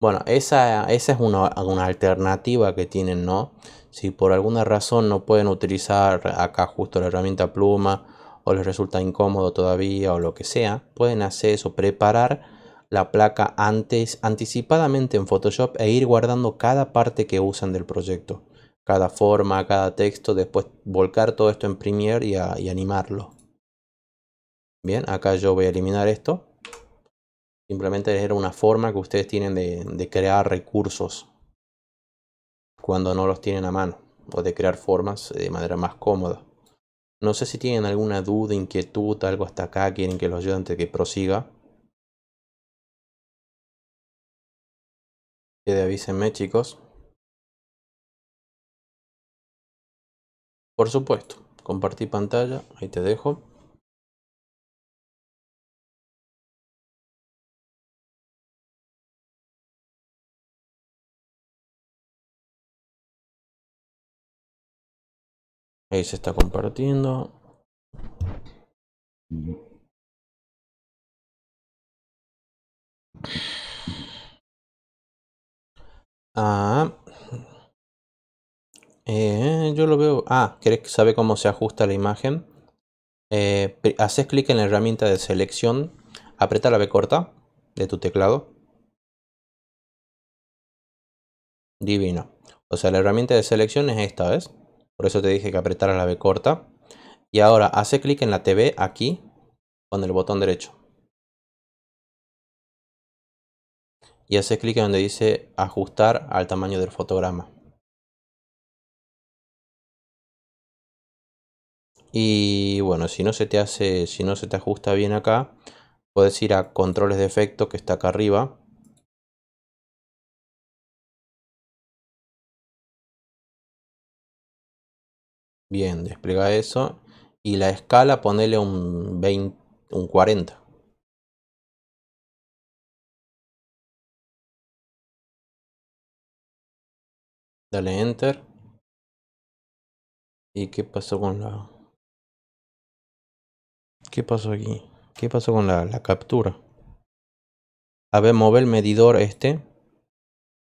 Bueno, esa, es una, una alternativa que tienen, ¿no? Si por alguna razón no pueden utilizar acá justo la herramienta pluma o les resulta incómodo todavía o lo que sea, pueden hacer eso, preparar la placa antes, anticipadamente en Photoshop e ir guardando cada parte que usan del proyecto, cada forma, cada texto, después volcar todo esto en Premiere y, animarlo. Bien, acá yo voy a eliminar esto. Simplemente era una forma que ustedes tienen de crear recursos cuando no los tienen a mano o de crear formas de manera más cómoda. No sé si tienen alguna duda, inquietud, algo hasta acá, quieren que los ayude antes de que prosiga. Que avísenme chicos. Por supuesto, compartí pantalla, ahí te dejo. Ahí se está compartiendo. Ah. Eh, yo lo veo. Ah, ¿querés que sabe cómo se ajusta la imagen? Eh, haces clic en la herramienta de selección. Aprieta la B corta de tu teclado. Divino. O sea, la herramienta de selección es esta, ¿ves? Por eso te dije que apretara la B corta. Y ahora hace clic en la TV aquí con el botón derecho. Y hace clic en donde dice ajustar al tamaño del fotograma. Y bueno, si no se te hace, si no se te ajusta bien acá, puedes ir a controles de efecto que está acá arriba Bien, despliega eso. Y la escala ponele un 20, un 40. Dale enter. ¿Y qué pasó con la... ¿Qué pasó aquí? ¿Qué pasó con la, la captura? A ver, mover el medidor este.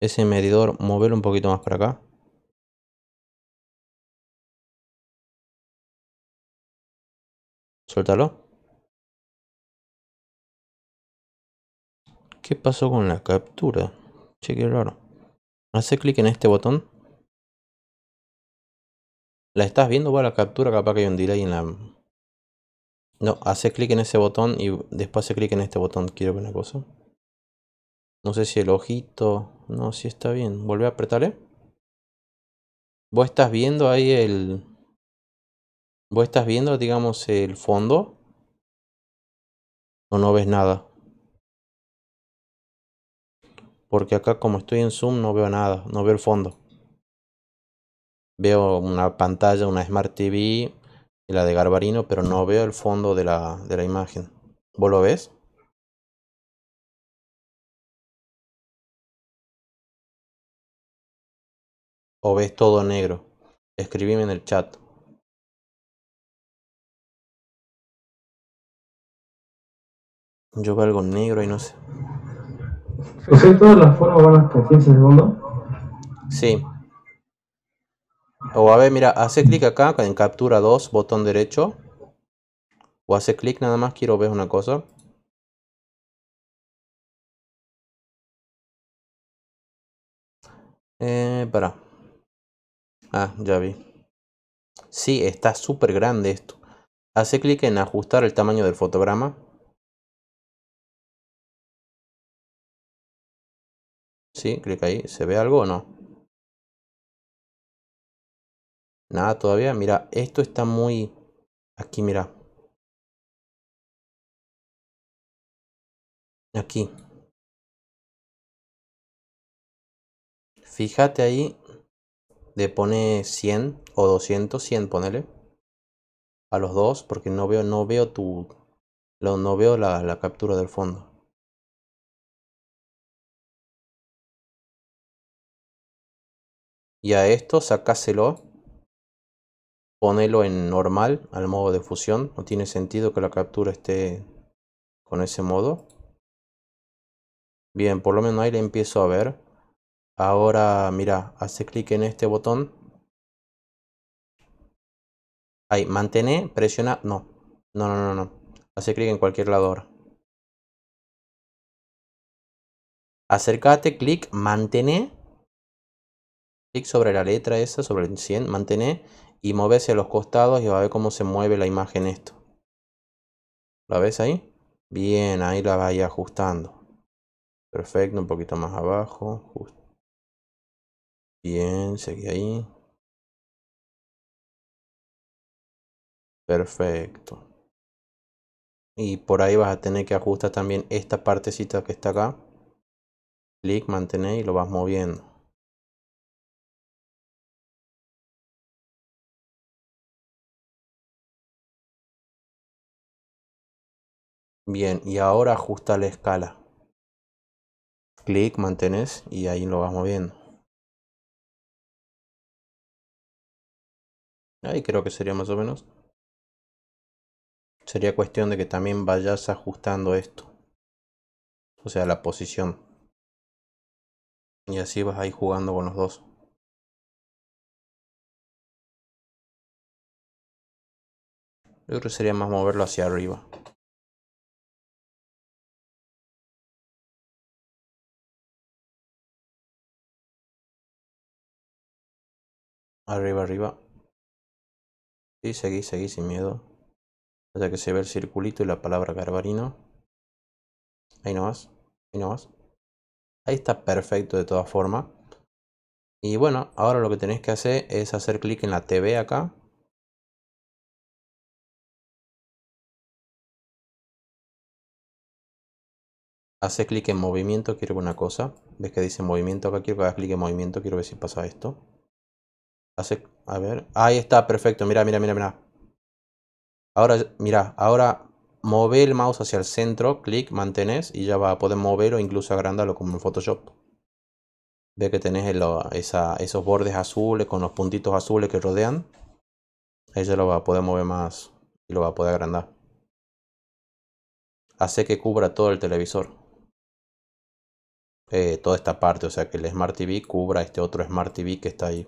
Ese medidor, moverlo un poquito más para acá. Suéltalo. ¿Qué pasó con la captura? Che, qué raro. Hace clic en este botón. ¿La estás viendo para la captura? Capaz que hay un delay en la... No, hace clic en ese botón y después hace clic en este botón. Quiero ver una cosa. No sé si el ojito... No, si está bien. Volvé a apretarle. Vos estás viendo ahí el... ¿Vos estás viendo, digamos, el fondo? ¿O no ves nada? Porque acá como estoy en zoom no veo nada, no veo el fondo. Veo una pantalla, una Smart TV la de Garbarino, pero no veo el fondo de la, de la imagen. ¿Vos lo ves? ¿O ves todo negro? Escribime en el chat. Yo veo algo negro y no sé. O sea, todas las formas van hasta 15 segundos. Sí. O a ver, mira, hace clic acá en captura 2, botón derecho. O hace clic nada más, quiero ver una cosa. Eh, para. Ah, ya vi. Sí, está súper grande esto. Hace clic en ajustar el tamaño del fotograma. Sí, clic ahí. ¿Se ve algo o no? Nada todavía. Mira, esto está muy... Aquí, mira. Aquí. Fíjate ahí. Le pone 100 o 200, 100, ponele. A los dos, porque no veo, no veo tu... No veo la captura del fondo. Y a esto sacáselo. Ponelo en normal, al modo de fusión. No tiene sentido que la captura esté con ese modo. Bien, por lo menos ahí le empiezo a ver. Ahora, mira, hace clic en este botón. Ahí, mantener, presiona. No, no, no, no, no. Hace clic en cualquier lado ahora. Acércate, clic, mantener clic sobre la letra esa, sobre el 100, mantener y moverse a los costados y va a ver cómo se mueve la imagen esto. ¿La ves ahí? Bien, ahí la vaya ajustando. Perfecto, un poquito más abajo. Bien, seguí ahí. Perfecto. Y por ahí vas a tener que ajustar también esta partecita que está acá. Clic, mantener y lo vas moviendo. Bien, y ahora ajusta la escala. Clic, mantenés y ahí lo vas moviendo. Ahí creo que sería más o menos. Sería cuestión de que también vayas ajustando esto. O sea, la posición. Y así vas ahí jugando con los dos. Yo creo que sería más moverlo hacia arriba. Arriba, arriba. Y seguí, seguí sin miedo. Hasta que se ve el circulito y la palabra Garbarino. Ahí nomás. Ahí nomás. Ahí está perfecto de todas formas. Y bueno, ahora lo que tenéis que hacer es hacer clic en la TV acá. Hace clic en movimiento, quiero una cosa. ¿Ves que dice movimiento acá? Quiero que hagas clic en movimiento, quiero ver si pasa esto a ver, ahí está, perfecto, mira, mira, mira, mira. Ahora, mira, ahora move el mouse hacia el centro, clic, mantenés y ya va a poder mover o incluso agrandarlo como en Photoshop. Ve que tenés esos bordes azules con los puntitos azules que rodean. Ahí ya lo va a poder mover más y lo va a poder agrandar. Hace que cubra todo el televisor. Eh, toda esta parte, o sea que el Smart TV cubra este otro Smart TV que está ahí.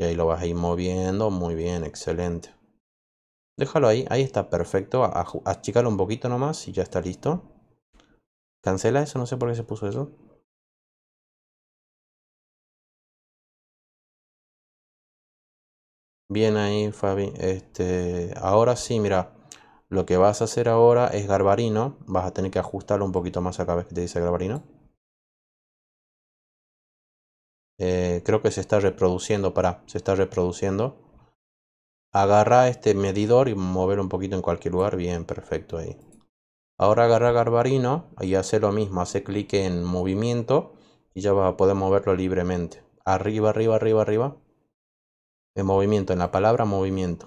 Y ahí lo vas a ir moviendo. Muy bien, excelente. Déjalo ahí, ahí está perfecto. Achícalo un poquito nomás y ya está listo. Cancela eso, no sé por qué se puso eso. Bien ahí, Fabi. Este, ahora sí, mira. Lo que vas a hacer ahora es garbarino. Vas a tener que ajustarlo un poquito más cada vez que te dice garbarino? Eh, creo que se está reproduciendo, para, se está reproduciendo. Agarra este medidor y mover un poquito en cualquier lugar, bien, perfecto ahí. Ahora agarra Garbarino y hace lo mismo, hace clic en movimiento y ya va a poder moverlo libremente. Arriba, arriba, arriba, arriba. En movimiento, en la palabra movimiento.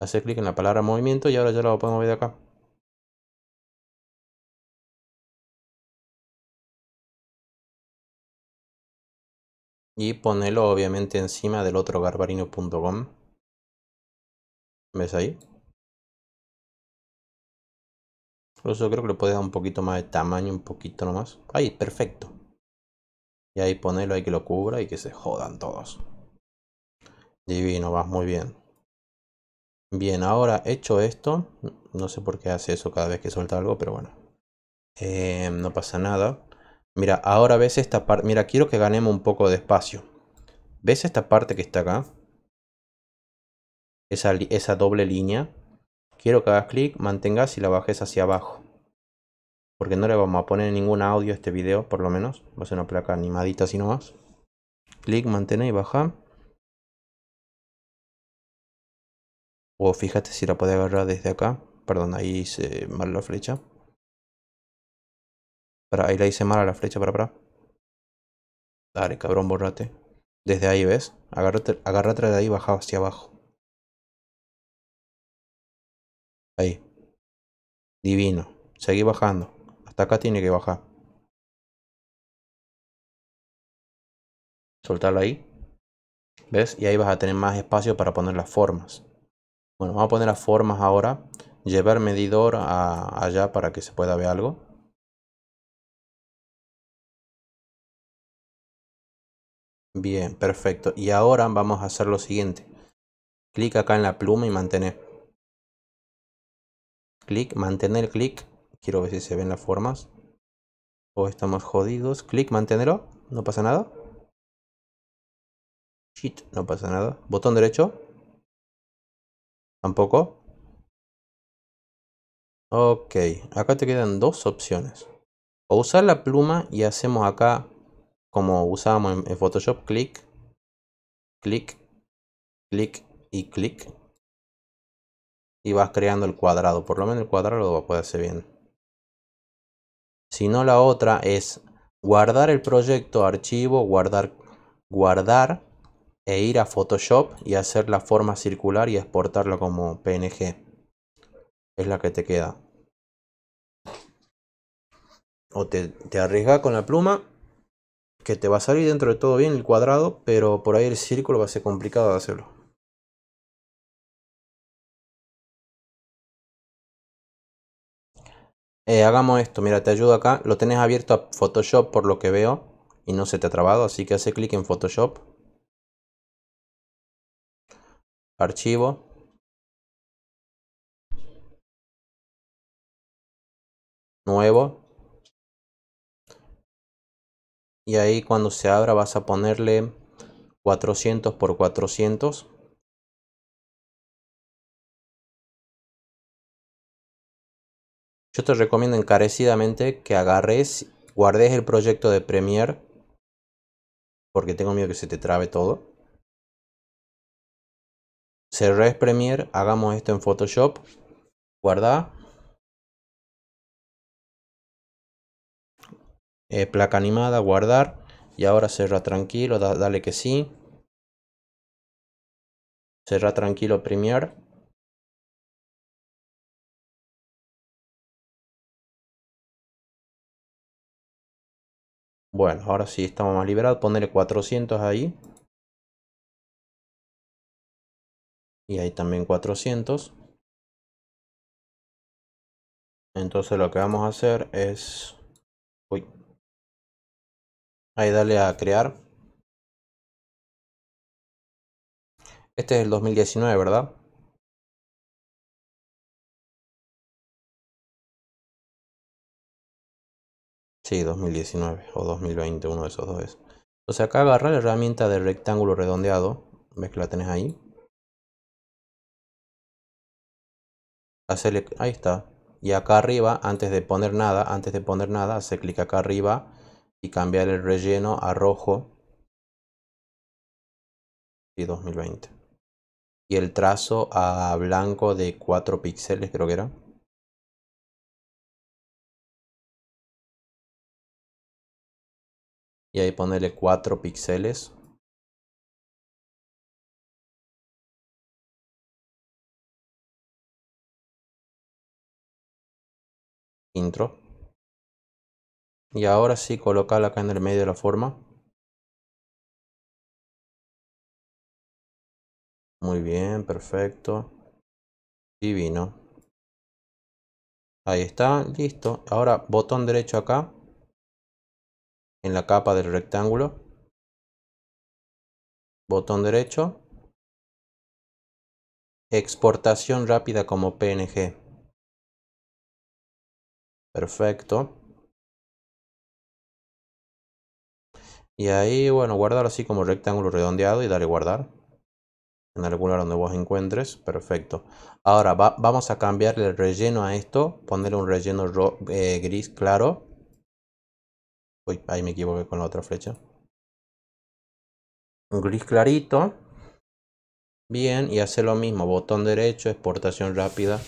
Hace clic en la palabra movimiento y ahora ya lo podemos mover de acá. y ponelo obviamente encima del otro garbarino.com. ¿Ves ahí? Incluso creo que le puedes dar un poquito más de tamaño, un poquito nomás. Ahí, perfecto. Y ahí ponelo ahí que lo cubra y que se jodan todos. Divino, vas muy bien. Bien, ahora hecho esto, no sé por qué hace eso cada vez que suelta algo, pero bueno. Em, no pasa nada. Mira, ahora ves esta parte. Mira, quiero que ganemos un poco de espacio. ¿Ves esta parte que está acá? Esa, doble línea. Quiero que hagas clic, mantengas y la bajes hacia abajo. Porque no le vamos a poner ningún audio a este video, por lo menos. Va a ser una placa animadita así nomás. Clic, mantén y baja. O fíjate si la puede agarrar desde acá. Perdón, ahí se mal la flecha ahí la hice mala la flecha, para, para. Dale, cabrón, borrate. Desde ahí, ¿ves? Agárrate, atrás de ahí y baja hacia abajo. Ahí. Divino. Seguí bajando. Hasta acá tiene que bajar. Soltarlo ahí. ¿Ves? Y ahí vas a tener más espacio para poner las formas. Bueno, vamos a poner las formas ahora. Llevar medidor allá para que se pueda ver algo. Bien, perfecto. Y ahora vamos a hacer lo siguiente. Clic acá en la pluma y mantener. Clic, mantener clic. Quiero ver si se ven las formas. O estamos jodidos. Clic, mantenerlo. No pasa nada. Shit, no pasa nada. Botón derecho. Tampoco. Ok, acá te quedan dos opciones. O usar la pluma y hacemos acá como usábamos en, Photoshop, clic, clic, clic y clic. Y vas creando el cuadrado, por lo menos el cuadrado lo puede hacer bien. Si no, la otra es guardar el proyecto, archivo, guardar, guardar e ir a Photoshop y hacer la forma circular y exportarlo como PNG. Es la que te queda. O te, te arriesgas con la pluma que te va a salir dentro de todo bien el cuadrado, pero por ahí el círculo va a ser complicado de hacerlo. Eh, hagamos esto, mira, te ayudo acá, lo tenés abierto a Photoshop por lo que veo y no se te ha trabado, así que hace clic en Photoshop. Archivo. Nuevo y ahí cuando se abra vas a ponerle 400 por 400 Yo te recomiendo encarecidamente que agarres, guardes el proyecto de Premiere, porque tengo miedo que se te trabe todo. Cerres Premiere, hagamos esto en Photoshop, guarda, Eh, placa animada, guardar. Y ahora cerra tranquilo, dale que sí. Cerra tranquilo, premiar. Bueno, ahora sí estamos más liberados. Ponerle 400 ahí. Y ahí también 400. Entonces lo que vamos a hacer es... Ahí dale a crear. Este es el 2019, ¿verdad? Sí, 2019 o 2020, uno de esos dos es. Entonces acá agarra la herramienta de rectángulo redondeado. ¿Ves que la tenés ahí? ahí está. Y acá arriba, antes de poner nada, antes de poner nada, hace clic acá arriba y cambiar el relleno a rojo y 2020 y el trazo a blanco de 4 píxeles creo que era y ahí ponerle 4 píxeles intro y ahora sí, colocarla acá en el medio de la forma. Muy bien, perfecto. Divino. Ahí está, listo. Ahora botón derecho acá. En la capa del rectángulo. Botón derecho. Exportación rápida como PNG. Perfecto. Y ahí, bueno, guardar así como rectángulo redondeado y darle guardar. En el regular donde vos encuentres. Perfecto. Ahora vamos a cambiarle el relleno a esto. Ponerle un relleno eh, gris claro. Uy, ahí me equivoqué con la otra flecha. Un gris clarito. Bien, y hace lo mismo. Botón derecho, exportación rápida.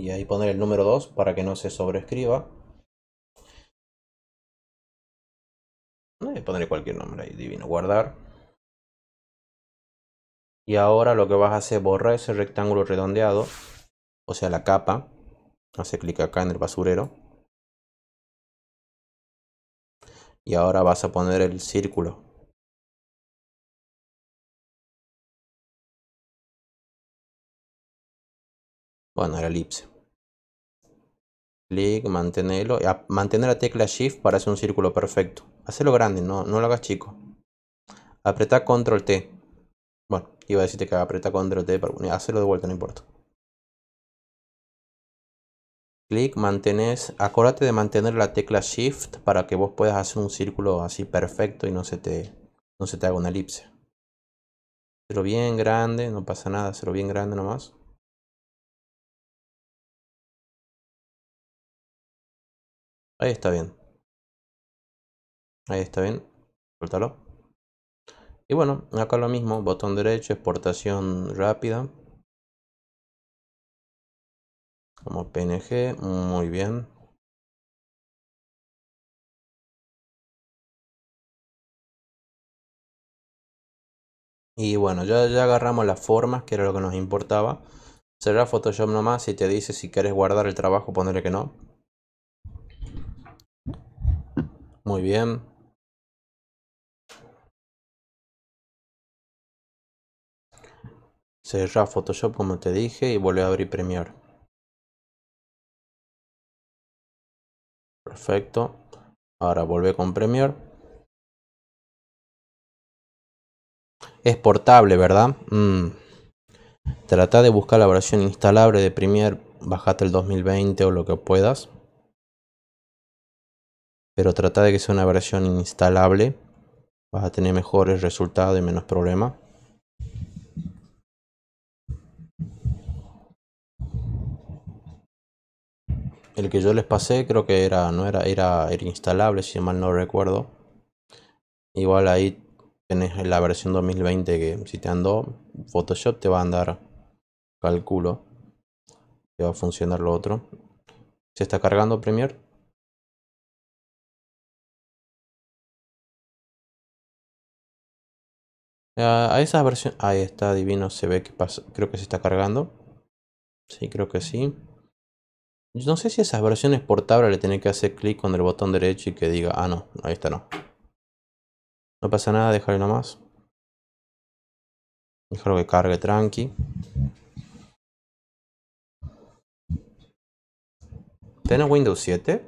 y ahí poner el número 2 para que no se sobreescriba. Eh, poner cualquier nombre ahí, divino, guardar. Y ahora lo que vas a hacer es borrar ese rectángulo redondeado, o sea la capa. Hace clic acá en el basurero. Y ahora vas a poner el círculo. Bueno, elipse clic, mantenerlo, mantener la tecla Shift para hacer un círculo perfecto. Hacelo grande, no, no lo hagas chico. Apretar Control T. Bueno, iba a decirte que apretar Control T, pero bueno, hazlo de vuelta, no importa. Clic, mantenés, acuérdate de mantener la tecla Shift para que vos puedas hacer un círculo así perfecto y no se te, no se te haga una elipse. Hacelo bien grande, no pasa nada, hazlo bien grande nomás. Ahí está bien. Ahí está bien. Suéltalo. Y bueno, acá lo mismo. Botón derecho, exportación rápida. Como PNG. Muy bien. Y bueno, ya, ya agarramos las formas, que era lo que nos importaba. Cerrar Photoshop nomás y te dice si quieres guardar el trabajo, ponerle que no. Muy bien. Cerrar Photoshop como te dije y volver a abrir Premiere. Perfecto. Ahora vuelve con Premiere. Es portable, ¿verdad? Mm. Trata de buscar la versión instalable de Premiere, bajate el 2020 o lo que puedas pero trata de que sea una versión instalable. Vas a tener mejores resultados y menos problemas. El que yo les pasé creo que era no era, era, instalable si mal no recuerdo. Igual ahí tenés la versión 2020 que si te andó Photoshop te va a andar cálculo te va a funcionar lo otro. Se está cargando Premiere. Ah, a esas versiones... Ahí está, divino. Se ve que pasa... Creo que se está cargando. Sí, creo que sí. no sé si esas versiones portables le tienen que hacer clic con el botón derecho y que diga... Ah, no. Ahí está, no. No pasa nada, déjalo nomás. Déjalo que cargue tranqui. ¿Tenés Windows 7?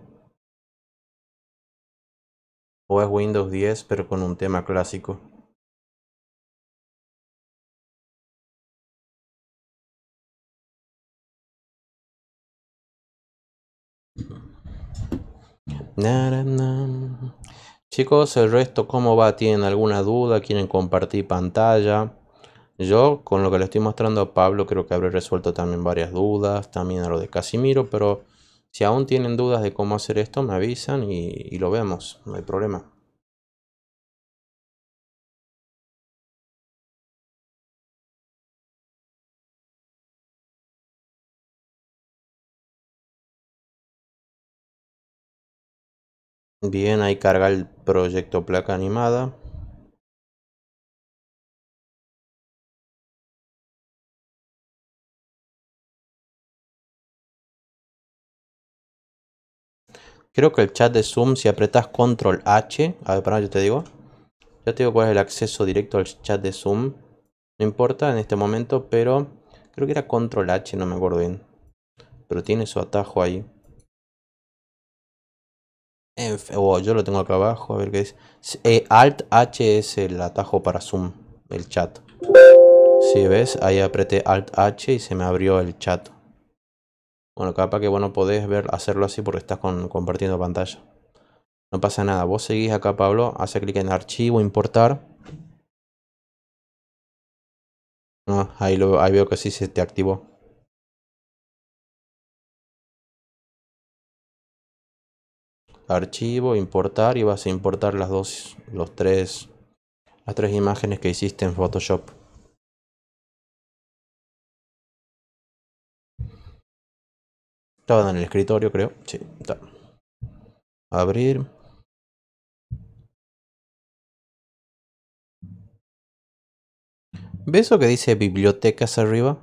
¿O es Windows 10 pero con un tema clásico? Chicos, el resto, ¿cómo va? ¿Tienen alguna duda? ¿Quieren compartir pantalla? Yo, con lo que le estoy mostrando a Pablo, creo que habré resuelto también varias dudas, también a lo de Casimiro, pero si aún tienen dudas de cómo hacer esto, me avisan y, y lo vemos, no hay problema. Bien, ahí carga el proyecto placa animada. Creo que el chat de Zoom, si apretas control H, a ver, para yo te digo. Ya te digo cuál es el acceso directo al chat de Zoom. No importa en este momento, pero creo que era control H, no me acuerdo bien. Pero tiene su atajo ahí yo lo tengo acá abajo, a ver qué es. Eh, Alt H es el atajo para Zoom, el chat. Si ves, ahí apreté Alt H y se me abrió el chat. Bueno, capaz que bueno podés ver, hacerlo así porque estás con, compartiendo pantalla. No pasa nada, vos seguís acá Pablo, hace clic en archivo, importar. Ah, ahí, lo, ahí veo que sí se te activó. archivo, importar y vas a importar las dos, los tres, las tres imágenes que hiciste en Photoshop. Estaba en el escritorio, creo. Sí, está. Abrir. ¿Ves lo que dice bibliotecas arriba?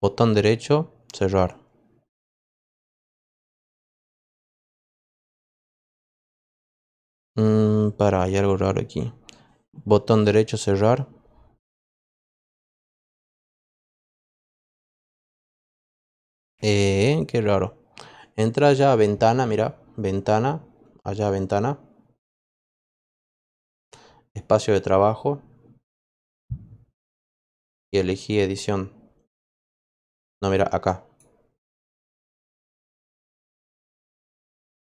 Botón derecho, cerrar. para, hay algo raro aquí. Botón derecho, cerrar. Eh, qué raro. Entra ya a ventana, mira, ventana, allá ventana. Espacio de trabajo. Y elegí edición. No, mira, acá.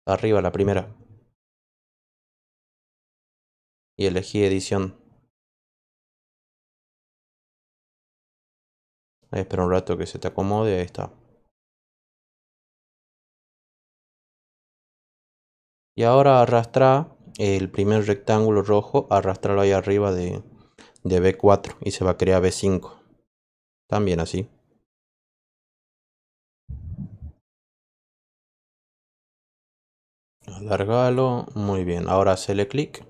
Arriba la primera y elegí edición. espera un rato que se te acomode, ahí está. Y ahora arrastra el primer rectángulo rojo, arrastrarlo ahí arriba de, de B4 y se va a crear B5. También así. Alargalo, muy bien. Ahora hacele clic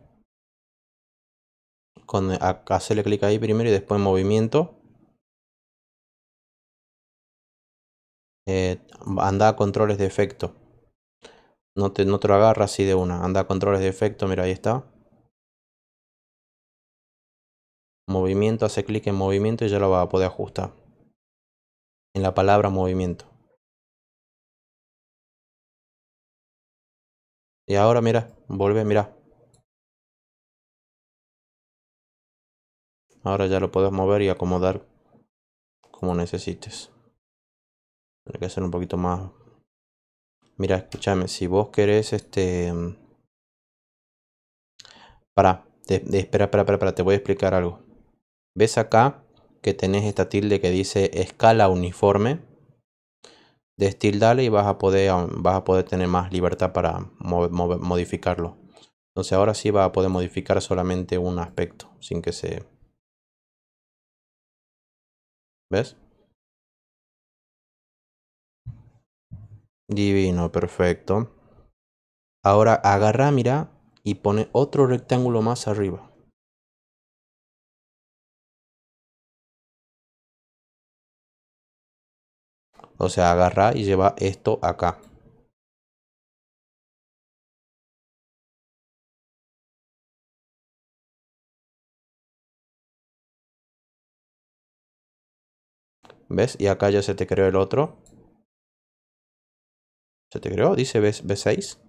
con hacerle clic ahí primero y después movimiento. Eh, anda a controles de efecto. No te, no te lo agarra así de una. Anda a controles de efecto, mira, ahí está. Movimiento, hace clic en movimiento y ya lo va a poder ajustar. En la palabra movimiento. Y ahora mira, vuelve, mira, Ahora ya lo puedes mover y acomodar como necesites. Tiene que hacer un poquito más. Mira, escúchame, si vos querés este. Mm, para, espera, espera, espera, te voy a explicar algo. ¿Ves acá que tenés esta tilde que dice escala uniforme? De y vas a poder, um, vas a poder tener más libertad para modificarlo. Entonces ahora sí vas a poder modificar solamente un aspecto sin que se ¿Ves? Divino, perfecto. Ahora agarra, mira, y pone otro rectángulo más arriba. O sea, agarra y lleva esto acá. ¿Ves? Y acá ya se te creó el otro. ¿Se te creó? Dice B 6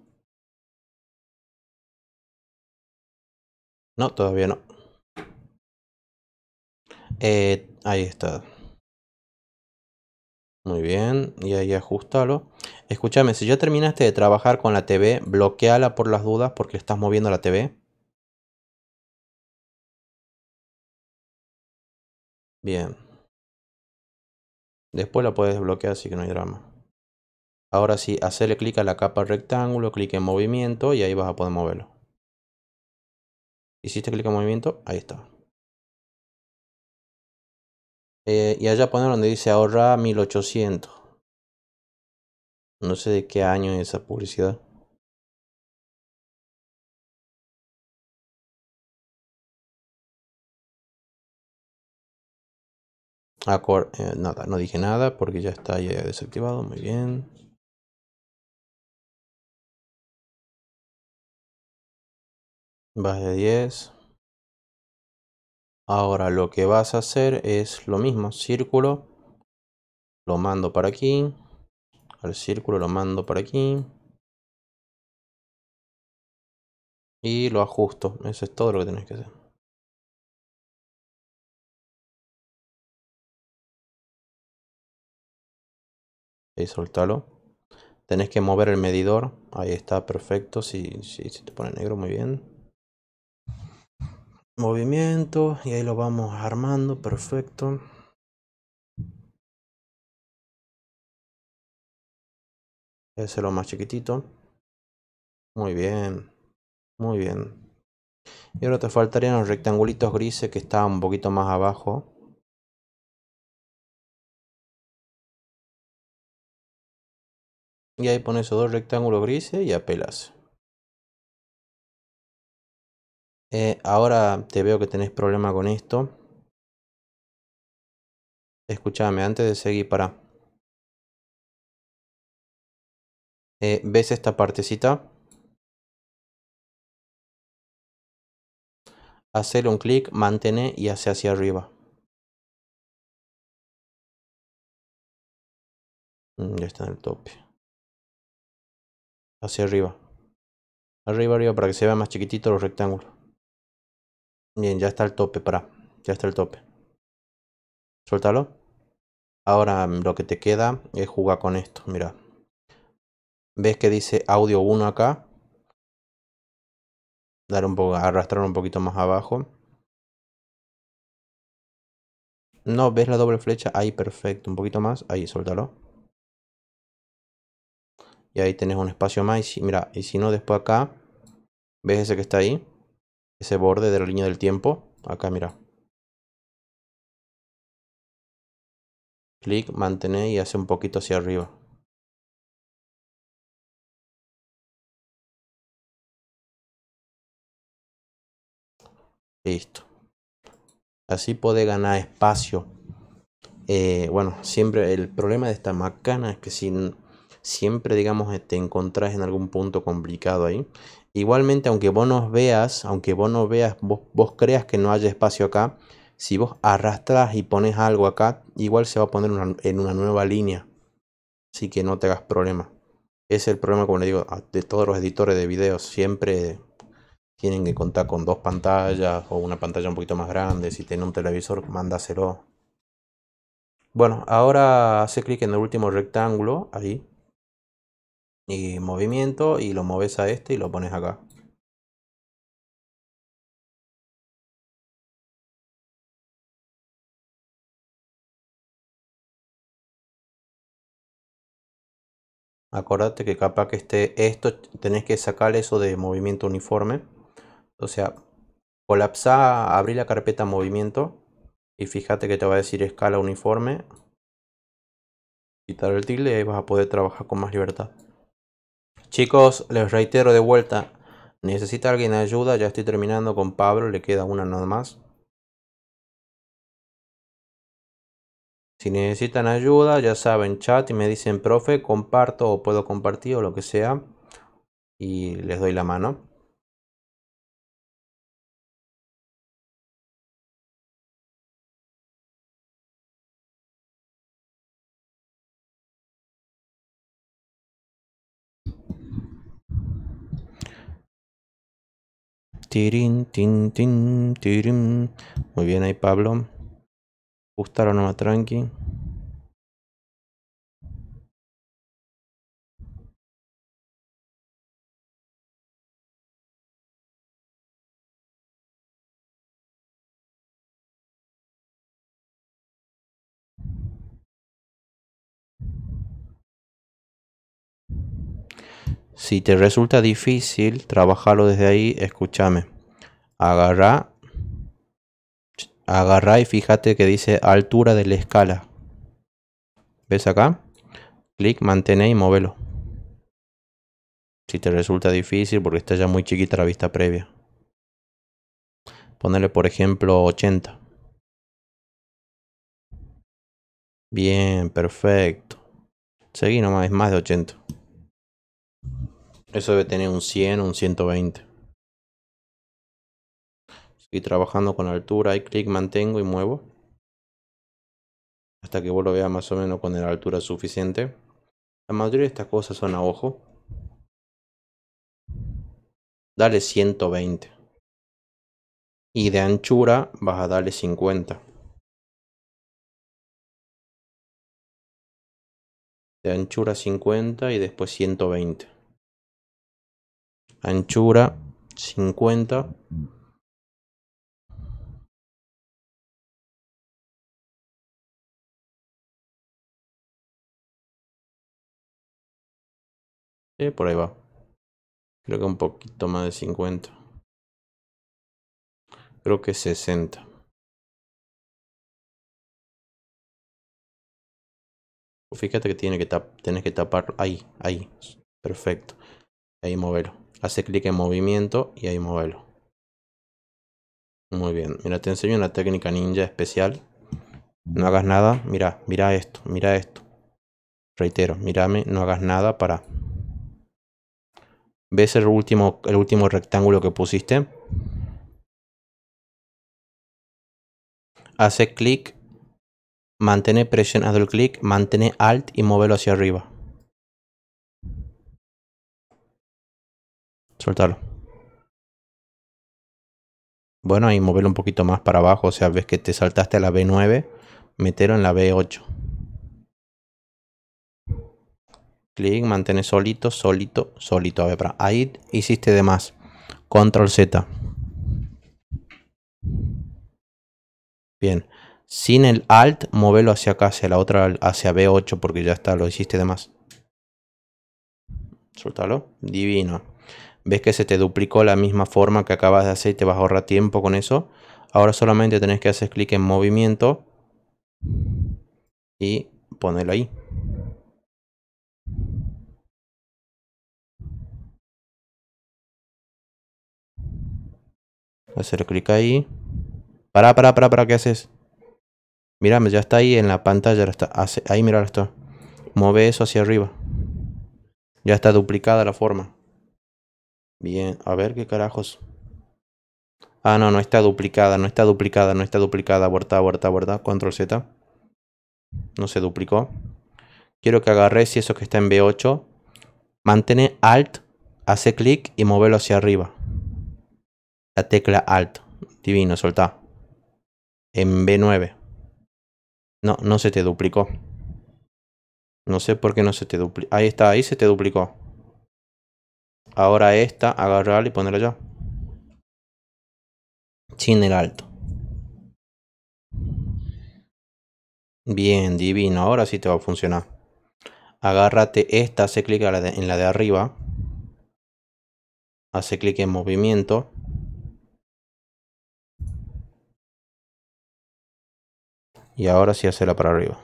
No, todavía no. Eh, ahí está. Muy bien, y ahí ajustalo. Escúchame, si ya terminaste de trabajar con la TV, bloqueala por las dudas porque estás moviendo la TV. Bien. Después la puedes desbloquear, así que no hay drama. Ahora sí, hacerle clic a la capa rectángulo, clic en movimiento y ahí vas a poder moverlo. Hiciste clic en movimiento, ahí está. Eh, y allá poner donde dice ahorra 1800. No sé de qué año es esa publicidad. Eh, nada, no dije nada porque ya está ya desactivado. Muy bien. Vas de 10. Ahora lo que vas a hacer es lo mismo. Círculo. Lo mando para aquí. Al círculo lo mando para aquí. Y lo ajusto. Eso es todo lo que tenés que hacer. y eh, soltalo. Tenés que mover el medidor. Ahí está, perfecto. Si, si, te pone negro, muy bien. Movimiento. Y ahí lo vamos armando. Perfecto. Ese es lo más chiquitito. Muy bien. Muy bien. Y ahora te faltarían los rectangulitos grises que están un poquito más abajo. Y ahí pones esos dos rectángulos grises y apelas. Eh, ahora te veo que tenés problema con esto. Escúchame, antes de seguir, para. Eh, ¿Ves esta partecita? Hacer un clic, mantener y hace hacia arriba. Mm, ya está en el tope hacia arriba. Arriba, arriba, para que se vean más chiquitito los rectángulos. Bien, ya está el tope, para. Ya está el tope. Suéltalo. Ahora mm, lo que te queda es jugar con esto, mira. ¿Ves que dice audio 1 acá? Dar un poco, arrastrar un poquito más abajo. No, ¿ves la doble flecha? Ahí, perfecto. Un poquito más. Ahí, suéltalo y ahí tenés un espacio más. Y si, mira, y si no, después acá, ¿ves ese que está ahí? Ese borde de la línea del tiempo. Acá, mira. Clic, mantener y hace un poquito hacia arriba. Listo. Así puede ganar espacio. Eh, bueno, siempre el problema de esta macana es que si siempre, digamos, eh, te encontrás en algún punto complicado ahí. Igualmente, aunque vos no veas, aunque vos no veas, vos, creas que no haya espacio acá, si vos arrastras y pones algo acá, igual se va a poner en una nueva línea. Así que no te hagas problema. es el problema, como le digo, de todos los editores de videos. Siempre tienen que contar con dos pantallas o una pantalla un poquito más grande. Si tienen un televisor, mándaselo. Bueno, ahora hace clic en el último rectángulo, ahí, y eh, movimiento y lo mueves a este y lo pones acá. Acordate que capaz que esté esto, tenés que sacar eso de movimiento uniforme. O sea, colapsa, abrí la carpeta movimiento y fíjate que te va a decir escala uniforme. Quitar el tilde y ahí vas a poder trabajar con más libertad. Chicos, les reitero de vuelta, necesita alguien ayuda, ya estoy terminando con Pablo, le queda una nada más. Si necesitan ayuda, ya saben, chat y me dicen, profe, comparto o puedo compartir o lo que sea. Y les doy la mano. Tirin, tin, tin, tirin. Muy bien ahí, Pablo. ¿Gustaron a tranqui? Si te resulta difícil trabajarlo desde ahí, escúchame. Agarra, agarra y fíjate que dice altura de la escala. ¿Ves acá? Clic, mantén y móvelo. Si te resulta difícil porque está ya muy chiquita la vista previa. Ponerle por ejemplo 80. Bien, perfecto. Seguí nomás, es más de 80. Eso debe tener un 100 o un 120. Estoy trabajando con altura. y clic, mantengo y muevo. Hasta que vos lo veas más o menos con la altura suficiente. La mayoría de estas cosas son a ojo. Dale 120. Y de anchura vas a darle 50. De anchura 50 y después 120 anchura 50. Eh, por ahí va. Creo que un poquito más de 50. Creo que 60. Fíjate que tiene que tap tienes que tapar ahí, ahí. Perfecto. Ahí moverlo hace clic en movimiento y ahí muévelo. Muy bien, mira, te enseño una técnica ninja especial. No hagas nada, mira, mira esto, mira esto. Reitero, mírame, no hagas nada para... ¿Ves el último, el último rectángulo que pusiste? Hace clic, mantén presionado el clic, mantén alt y móvelo hacia arriba. Soltarlo. Bueno, y moverlo un poquito más para abajo. O sea, ves que te saltaste a la B9, meterlo en la B8. Clic, mantener solito, solito, solito. A ver, para. ahí hiciste de más. Control Z. Bien. Sin el Alt, moverlo hacia acá, hacia la otra, hacia B8, porque ya está, lo hiciste de más. Suéltalo, Divino ves que se te duplicó la misma forma que acabas de hacer y te vas a ahorrar tiempo con eso. Ahora solamente tenés que hacer clic en movimiento y ponerlo ahí. Hacer clic ahí. para para para para ¿qué haces? Mírame, ya está ahí en la pantalla. Está, ahí, mira está. Mueve eso hacia arriba. Ya está duplicada la forma. Bien, a ver qué carajos. Ah, no, no está duplicada, no está duplicada, no está duplicada. Aborta, aborta, aborta. Control Z. No se duplicó. Quiero que agarres y eso que está en B8. Mantene Alt, hace clic y moverlo hacia arriba. La tecla Alt. Divino, soltá. En B9. No, no se te duplicó. No sé por qué no se te duplicó. Ahí está, ahí se te duplicó. Ahora esta, agarrarla y ponerla ya, Sin el alto. Bien, divino. Ahora sí te va a funcionar. Agárrate esta, hace clic en la de arriba. Hace clic en movimiento. Y ahora sí la para arriba.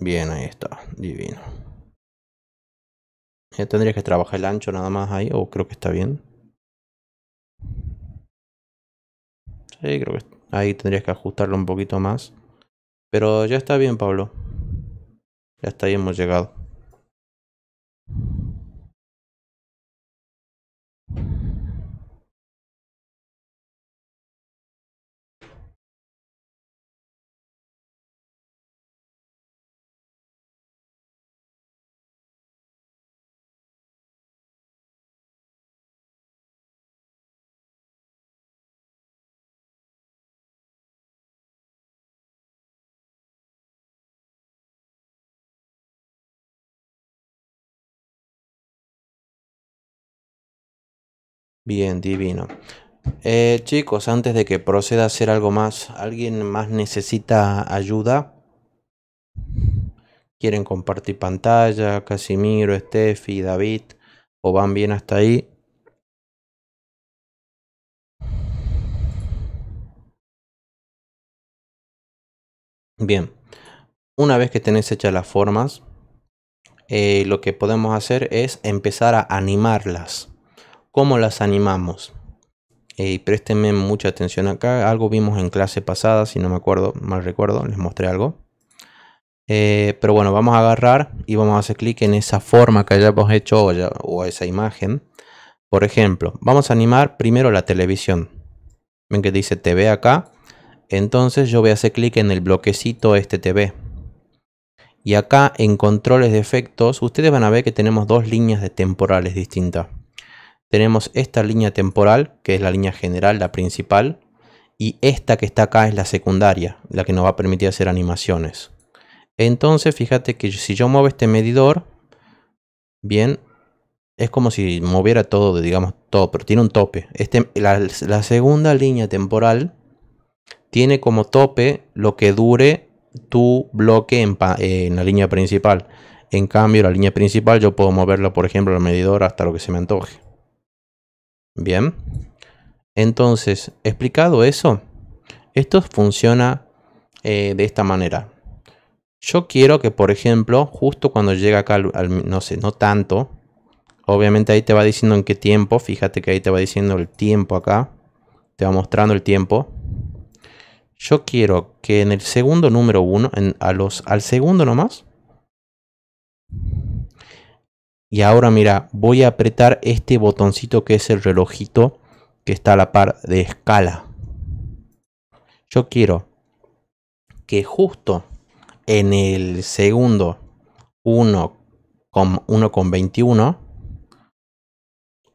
Bien, ahí está. Divino tendrías que trabajar el ancho nada más ahí, o creo que está bien. Sí, creo que ahí tendrías que ajustarlo un poquito más. Pero ya está bien, Pablo. Ya está ahí hemos llegado. Bien, divino. Eh, chicos, antes de que proceda a hacer algo más, ¿alguien más necesita ayuda? ¿Quieren compartir pantalla? Casimiro, Steffi, David, o van bien hasta ahí. Bien, una vez que tenéis hechas las formas, eh, lo que podemos hacer es empezar a animarlas cómo las animamos. Eh, y mucha atención acá. Algo vimos en clase pasada, si no me acuerdo, mal recuerdo, les mostré algo. Eh, pero bueno, vamos a agarrar y vamos a hacer clic en esa forma que hayamos hecho o, o esa imagen. Por ejemplo, vamos a animar primero la televisión. Ven que dice TV acá. Entonces yo voy a hacer clic en el bloquecito este TV. Y acá en controles de efectos, ustedes van a ver que tenemos dos líneas de temporales distintas tenemos esta línea temporal, que es la línea general, la principal, y esta que está acá es la secundaria, la que nos va a permitir hacer animaciones. Entonces, fíjate que si yo muevo este medidor, bien, es como si moviera todo, digamos, todo, pero tiene un tope. Este, la, segunda línea temporal tiene como tope lo que dure tu bloque en, la línea principal. En cambio, la línea principal yo puedo moverla, por ejemplo, el medidor hasta lo que se me antoje. Bien. Entonces, explicado eso, esto funciona eh, de esta manera. Yo quiero que, por ejemplo, justo cuando llega acá, no sé, no tanto. Obviamente ahí te va diciendo en qué tiempo. Fíjate que ahí te va diciendo el tiempo acá. Te va mostrando el tiempo. Yo quiero que en el segundo número 1, al segundo nomás, y ahora mira, voy a apretar este botoncito que es el relojito que está a la par de escala. Yo quiero que justo en el segundo 1,21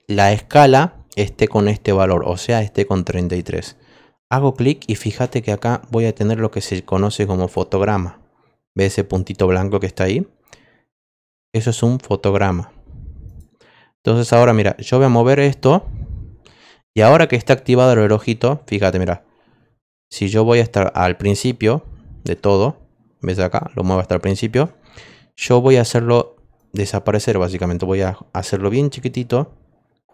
la escala esté con este valor, o sea, esté con 33. Hago clic y fíjate que acá voy a tener lo que se conoce como fotograma. ¿Ve ese puntito blanco que está ahí? Eso es un fotograma. Entonces ahora mira, yo voy a mover esto. Y ahora que está activado el relojito, fíjate, mira. Si yo voy a estar al principio de todo, ves acá, lo muevo hasta el principio. Yo voy a hacerlo desaparecer básicamente. Voy a hacerlo bien chiquitito,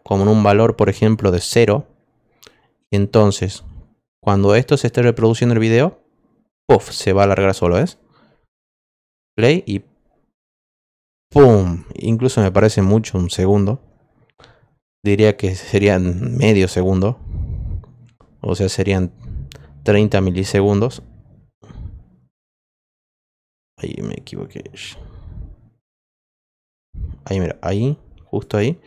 como en un valor, por ejemplo, de 0. Entonces, cuando esto se esté reproduciendo el video, puff, se va a alargar solo, ¿ves? Play y ¡Pum! Incluso me parece mucho un segundo. Diría que serían medio segundo. O sea, serían 30 milisegundos. Ahí me equivoqué. Ahí, mira, ahí, justo ahí.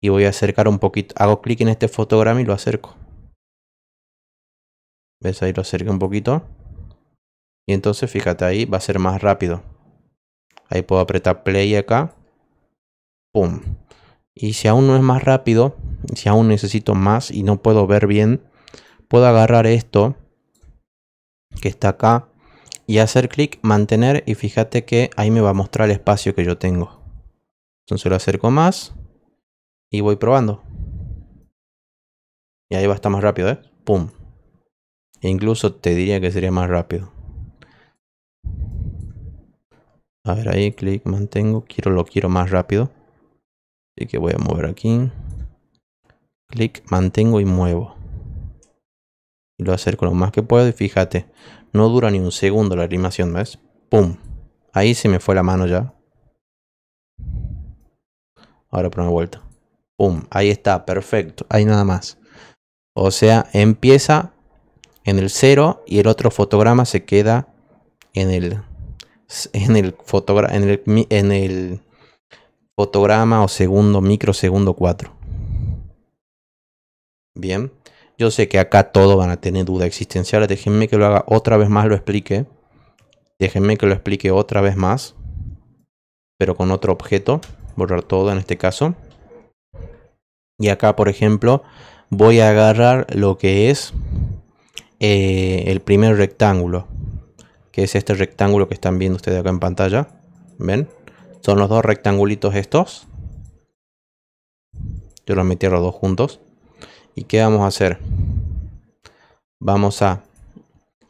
Y voy a acercar un poquito. Hago clic en este fotograma y lo acerco. ¿Ves? Ahí lo acerco un poquito. Y entonces, fíjate, ahí va a ser más rápido. Ahí puedo apretar play acá. ¡Pum! Y si aún no es más rápido, si aún necesito más y no puedo ver bien, puedo agarrar esto que está acá y hacer clic, mantener y fíjate que ahí me va a mostrar el espacio que yo tengo. Entonces lo acerco más y voy probando. Y ahí va a estar más rápido, ¿eh? ¡Pum! E incluso te diría que sería más rápido. A ver ahí, clic, mantengo. Quiero, lo quiero más rápido. Así que voy a mover aquí. Clic, mantengo y muevo. Y lo acerco lo más que puedo. Y fíjate, no dura ni un segundo la animación, ¿ves? ¡Pum! Ahí se me fue la mano ya. Ahora por una vuelta. ¡Pum! Ahí está, perfecto. Ahí nada más. O sea, empieza en el cero y el otro fotograma se queda en el en el, en el, fotograma o segundo, microsegundo 4. Bien, yo sé que acá todos van a tener dudas existenciales. Déjenme que lo haga otra vez más, lo explique. Déjenme que lo explique otra vez más, pero con otro objeto. Borrar todo en este caso. Y acá, por ejemplo, voy a agarrar lo que es eh, el primer rectángulo que es este rectángulo que están viendo ustedes acá en pantalla. ¿Ven? Son los dos rectangulitos estos. Yo los metí a los dos juntos. ¿Y qué vamos a hacer? Vamos a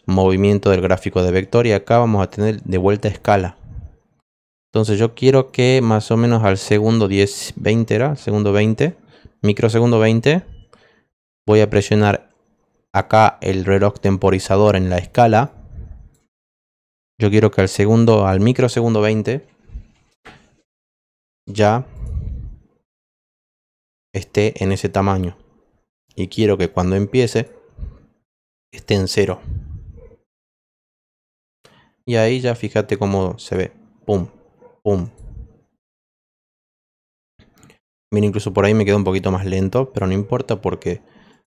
movimiento del gráfico de vector y acá vamos a tener de vuelta escala. Entonces yo quiero que más o menos al segundo 10, 20 era, segundo 20, microsegundo 20, voy a presionar acá el reloj temporizador en la escala yo quiero que al segundo, al microsegundo 20, ya esté en ese tamaño. Y quiero que cuando empiece esté en cero. Y ahí ya fíjate cómo se ve. Pum, pum. Mira, incluso por ahí me quedo un poquito más lento, pero no importa porque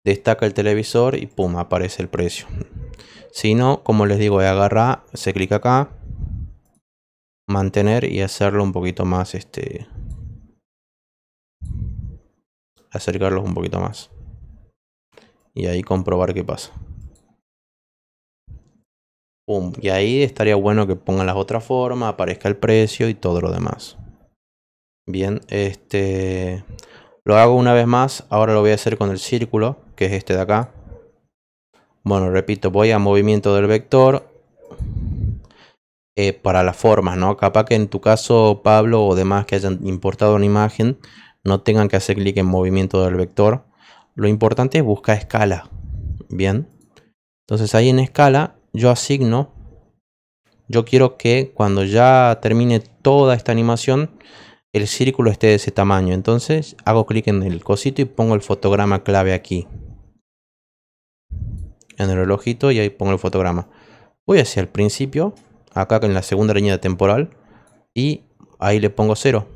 destaca el televisor y pum, aparece el precio. Si no, como les digo, agarrar, se clica acá, mantener y hacerlo un poquito más, este, acercarlos un poquito más. Y ahí comprobar qué pasa. Pum, y ahí estaría bueno que pongan las otras formas, aparezca el precio y todo lo demás. Bien, este lo hago una vez más, ahora lo voy a hacer con el círculo que es este de acá. Bueno, repito, voy a movimiento del vector eh, para las formas, ¿no? Capaz que en tu caso, Pablo o demás que hayan importado una imagen, no tengan que hacer clic en movimiento del vector. Lo importante es buscar escala, ¿bien? Entonces ahí en escala yo asigno, yo quiero que cuando ya termine toda esta animación, el círculo esté de ese tamaño. Entonces hago clic en el cosito y pongo el fotograma clave aquí en el relojito y ahí pongo el fotograma. Voy hacia el principio, acá en la segunda línea temporal y ahí le pongo cero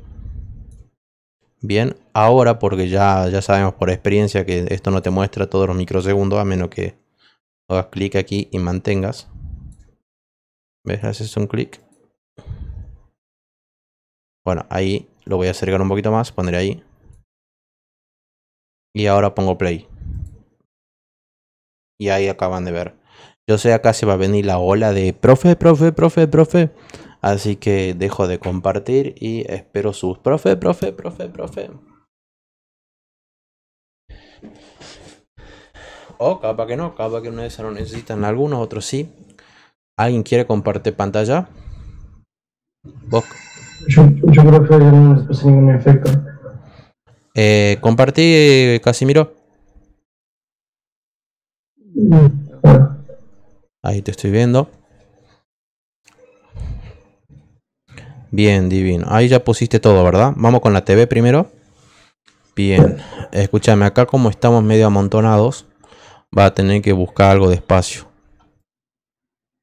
Bien, ahora porque ya, ya sabemos por experiencia que esto no te muestra todos los microsegundos a menos que hagas clic aquí y mantengas. ¿Ves? Haces un clic. Bueno, ahí lo voy a acercar un poquito más, Poner ahí. Y ahora pongo play. Y ahí acaban de ver. Yo sé acá se va a venir la ola de profe, profe, profe, profe. Así que dejo de compartir y espero sus profe, profe, profe, profe. oh, capaz que no, capaz que se no necesitan algunos, otros sí. ¿Alguien quiere compartir pantalla? ¿Vos? Yo, creo que no ningún efecto. Eh, compartí, Casimiro. Ahí te estoy viendo. Bien, divino. Ahí ya pusiste todo, ¿verdad? Vamos con la TV primero. Bien. Escúchame, acá como estamos medio amontonados, va a tener que buscar algo de espacio.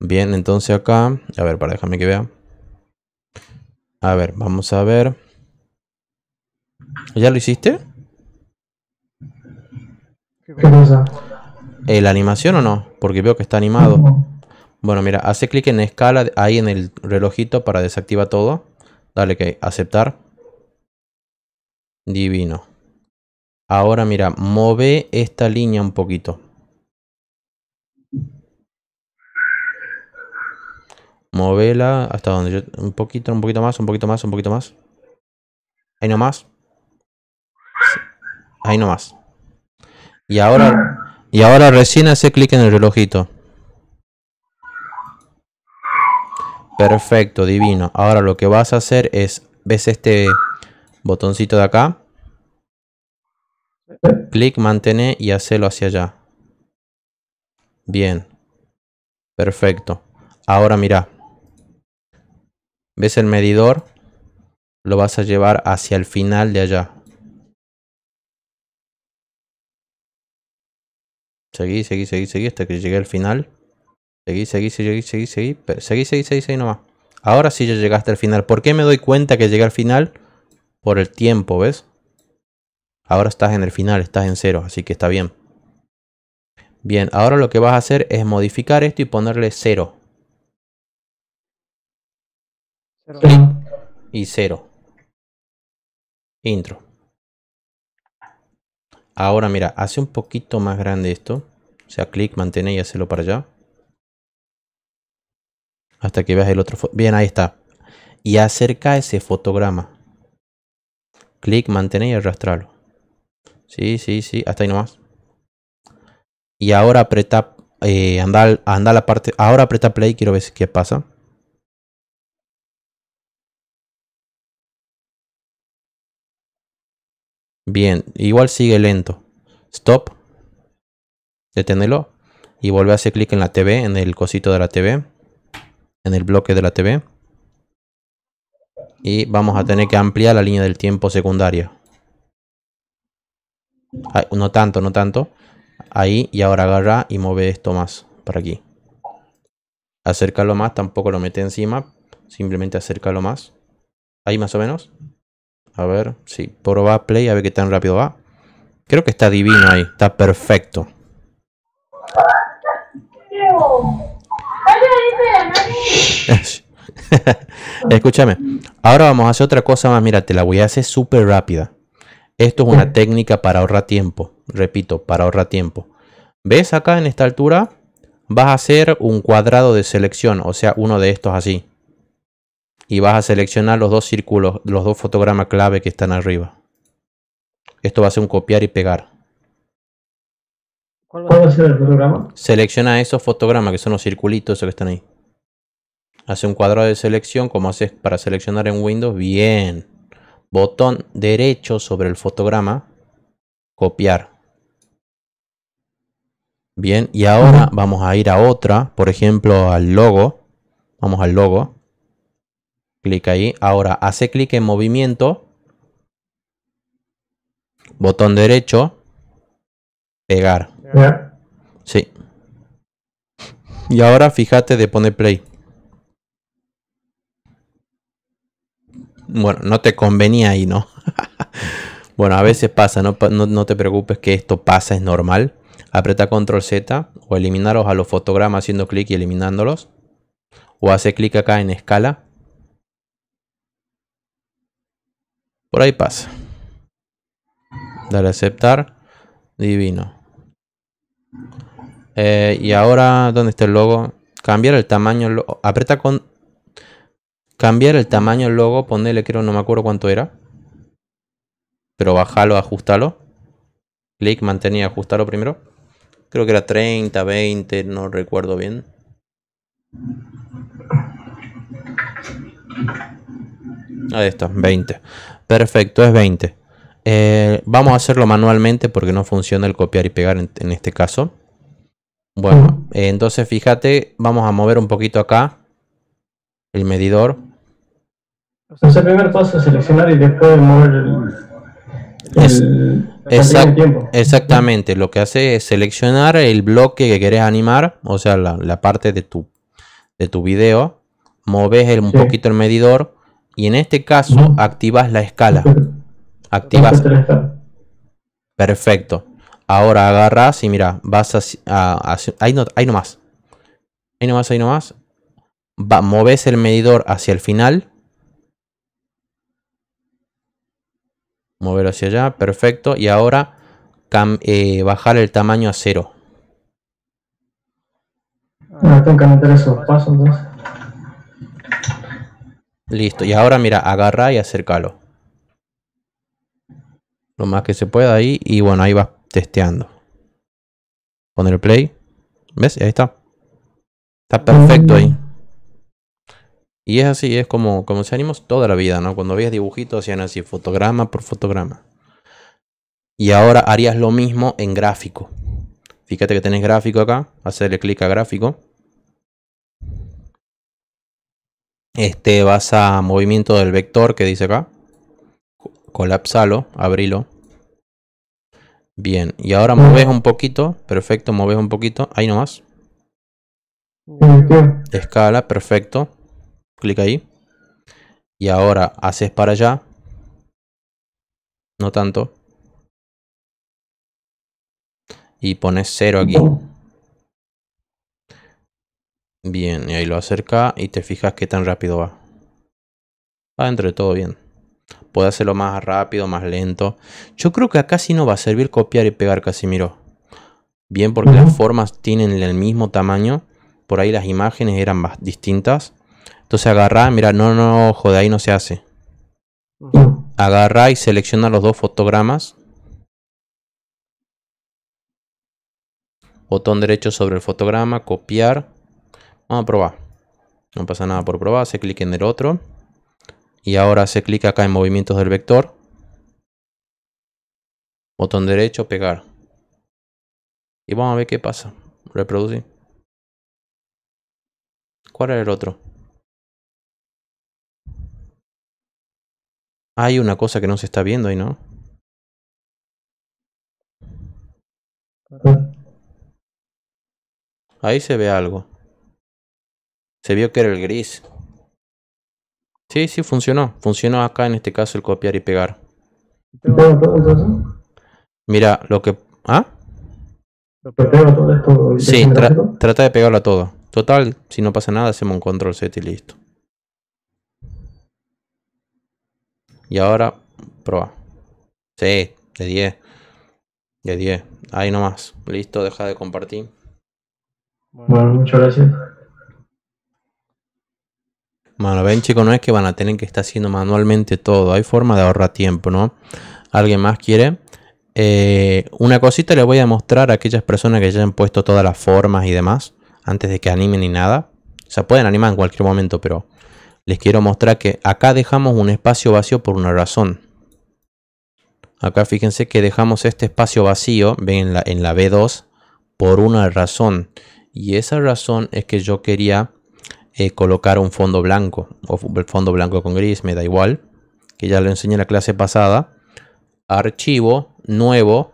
Bien, entonces acá... A ver, para déjame que vea. A ver, vamos a ver. ¿Ya lo hiciste? ¿Qué pasa? ¿el eh, animación o no? Porque veo que está animado. Bueno, mira, hace clic en escala ahí en el relojito para desactivar todo. Dale que aceptar. Divino. Ahora mira, move esta línea un poquito. Movela hasta donde yo... Un poquito, un poquito más, un poquito más, un poquito más. Ahí nomás. Ahí nomás. Y ahora y ahora recién hace clic en el relojito. Perfecto, divino. Ahora lo que vas a hacer es, ves este botoncito de acá. Clic, mantener y hacerlo hacia allá. Bien. Perfecto. Ahora mira. ¿Ves el medidor? Lo vas a llevar hacia el final de allá. Seguí, seguí, seguí, seguí hasta que llegué al final. Seguí, seguí, seguí, seguí, seguí. Seguí, seguí, seguí, seguí nomás. Ahora sí ya llegaste al final. ¿Por qué me doy cuenta que llegué al final? Por el tiempo, ¿ves? Ahora estás en el final, estás en cero, así que está bien. Bien, ahora lo que vas a hacer es modificar esto y ponerle cero. cero. Y cero. Intro. Ahora mira, hace un poquito más grande esto. O sea, clic, mantén y hacelo para allá. Hasta que veas el otro. Bien, ahí está. Y acerca ese fotograma. Clic, mantén y arrastralo. Sí, sí, sí. Hasta ahí nomás. Y ahora apreta. Eh, anda, anda la parte. Ahora apreta play. Quiero ver qué pasa. Bien, igual sigue lento. Stop. Deténelo. Y vuelve a hacer clic en la TV, en el cosito de la TV. En el bloque de la TV. Y vamos a tener que ampliar la línea del tiempo secundaria. no tanto, no tanto. Ahí y ahora agarra y mueve esto más por aquí. Acércalo más, tampoco lo mete encima. Simplemente acércalo más. Ahí más o menos. A ver, sí, proba, play, a ver qué tan rápido va. Creo que está divino ahí, está perfecto. Escúchame, ahora vamos a hacer otra cosa más. Mira, te la voy a hacer súper rápida. Esto es una mm. técnica para ahorrar tiempo. Repito, para ahorrar tiempo. ¿Ves acá en esta altura? Vas a hacer un cuadrado de selección, o sea, uno de estos así y vas a seleccionar los dos círculos, los dos fotogramas clave que están arriba. Esto va a ser un copiar y pegar. ¿Cuál va a ser el fotograma? Selecciona esos fotogramas que son los circulitos esos que están ahí. Hace un cuadrado de selección como haces para seleccionar en Windows. Bien. Botón derecho sobre el fotograma. Copiar. Bien, y ahora vamos a ir a otra, por ejemplo al logo. Vamos al logo. Clic ahí. Ahora hace clic en movimiento. Botón derecho. Pegar. Sí. Y ahora fíjate de poner play. Bueno, no te convenía ahí, ¿no? bueno, a veces pasa, no, te preocupes que esto pasa, es normal. aprieta control Z o eliminaros a los fotogramas haciendo clic y eliminándolos. O hace clic acá en escala Por ahí pasa. Dale a aceptar. Divino. Eh, y ahora, ¿dónde está el logo? Cambiar el tamaño. Lo Aprieta con... Cambiar el tamaño del logo. Ponele, creo, no me acuerdo cuánto era. Pero bajalo, ajustalo. Clic, mantener y ajustalo primero. Creo que era 30, 20, no recuerdo bien. Ahí está, 20. Perfecto, es 20. Eh, vamos a hacerlo manualmente porque no funciona el copiar y pegar en, este caso. Bueno, eh, entonces fíjate, vamos a mover un poquito acá el medidor. Entonces primer paso es seleccionar y después mover el... exactamente, lo que hace es seleccionar el bloque que querés animar, o sea, la, parte de tu, de tu video, moves un poquito el medidor, y en este caso activas la escala. Activas. Perfecto. Ahora agarras y mira, vas a, ahí, no, hay nomás. Ahí nomás, ahí nomás. Va, moves el medidor hacia el final. Mover hacia allá, perfecto. Y ahora eh, bajar el tamaño a cero. Ah, tengo que meter esos pasos Listo, y ahora mira, agarra y acércalo. Lo más que se pueda ahí. Y bueno, ahí vas testeando. Pon el play. ¿Ves? Ahí está. Está perfecto ahí. Y es así, es como, como se animos toda la vida, ¿no? Cuando veías dibujitos hacían así, fotograma por fotograma. Y ahora harías lo mismo en gráfico. Fíjate que tenés gráfico acá, hacerle clic a gráfico. Este vas a movimiento del vector que dice acá. Colapsalo, abrilo. Bien, y ahora mueves un poquito. Perfecto, mueves un poquito. Ahí nomás. Escala, perfecto. Clic ahí. Y ahora haces para allá. No tanto. Y pones cero aquí. Bien, y ahí lo acerca y te fijas qué tan rápido va. Va dentro de todo bien. Puede hacerlo más rápido, más lento. Yo creo que acá sí no va a servir copiar y pegar Casimiro. Bien, porque las formas tienen el mismo tamaño. Por ahí las imágenes eran más distintas. Entonces agarra, mira, no, no, ojo, de ahí no se hace. Agarra y selecciona los dos fotogramas. Botón derecho sobre el fotograma, copiar. Vamos a probar. No pasa nada por probar. Hace clic en el otro. Y ahora se clic acá en movimientos del vector. Botón derecho, pegar. Y vamos a ver qué pasa. Reproducir. ¿Cuál era el otro? Hay una cosa que no se está viendo ahí, ¿no? Ahí se ve algo. Se vio que era el gris. Sí, sí, funcionó. Funcionó acá en este caso el copiar y pegar. Mira, lo que... ¿Ah? Sí, trata de pegarla a todo. Total, si no pasa nada, hacemos un control set y listo. Y ahora, prueba. Sí, de 10. De 10. Ahí nomás. Listo, deja de compartir. Bueno, muchas gracias. Bueno, ven chicos, no es que van a tener que estar haciendo manualmente todo. Hay forma de ahorrar tiempo, ¿no? ¿Alguien más quiere? Eh, una cosita les voy a mostrar a aquellas personas que ya han puesto todas las formas y demás. Antes de que animen ni nada. O sea, pueden animar en cualquier momento, pero les quiero mostrar que acá dejamos un espacio vacío por una razón. Acá fíjense que dejamos este espacio vacío, ven en la, en la B2, por una razón. Y esa razón es que yo quería eh, colocar un fondo blanco o el fondo blanco con gris, me da igual, que ya lo enseñé en la clase pasada. Archivo, nuevo,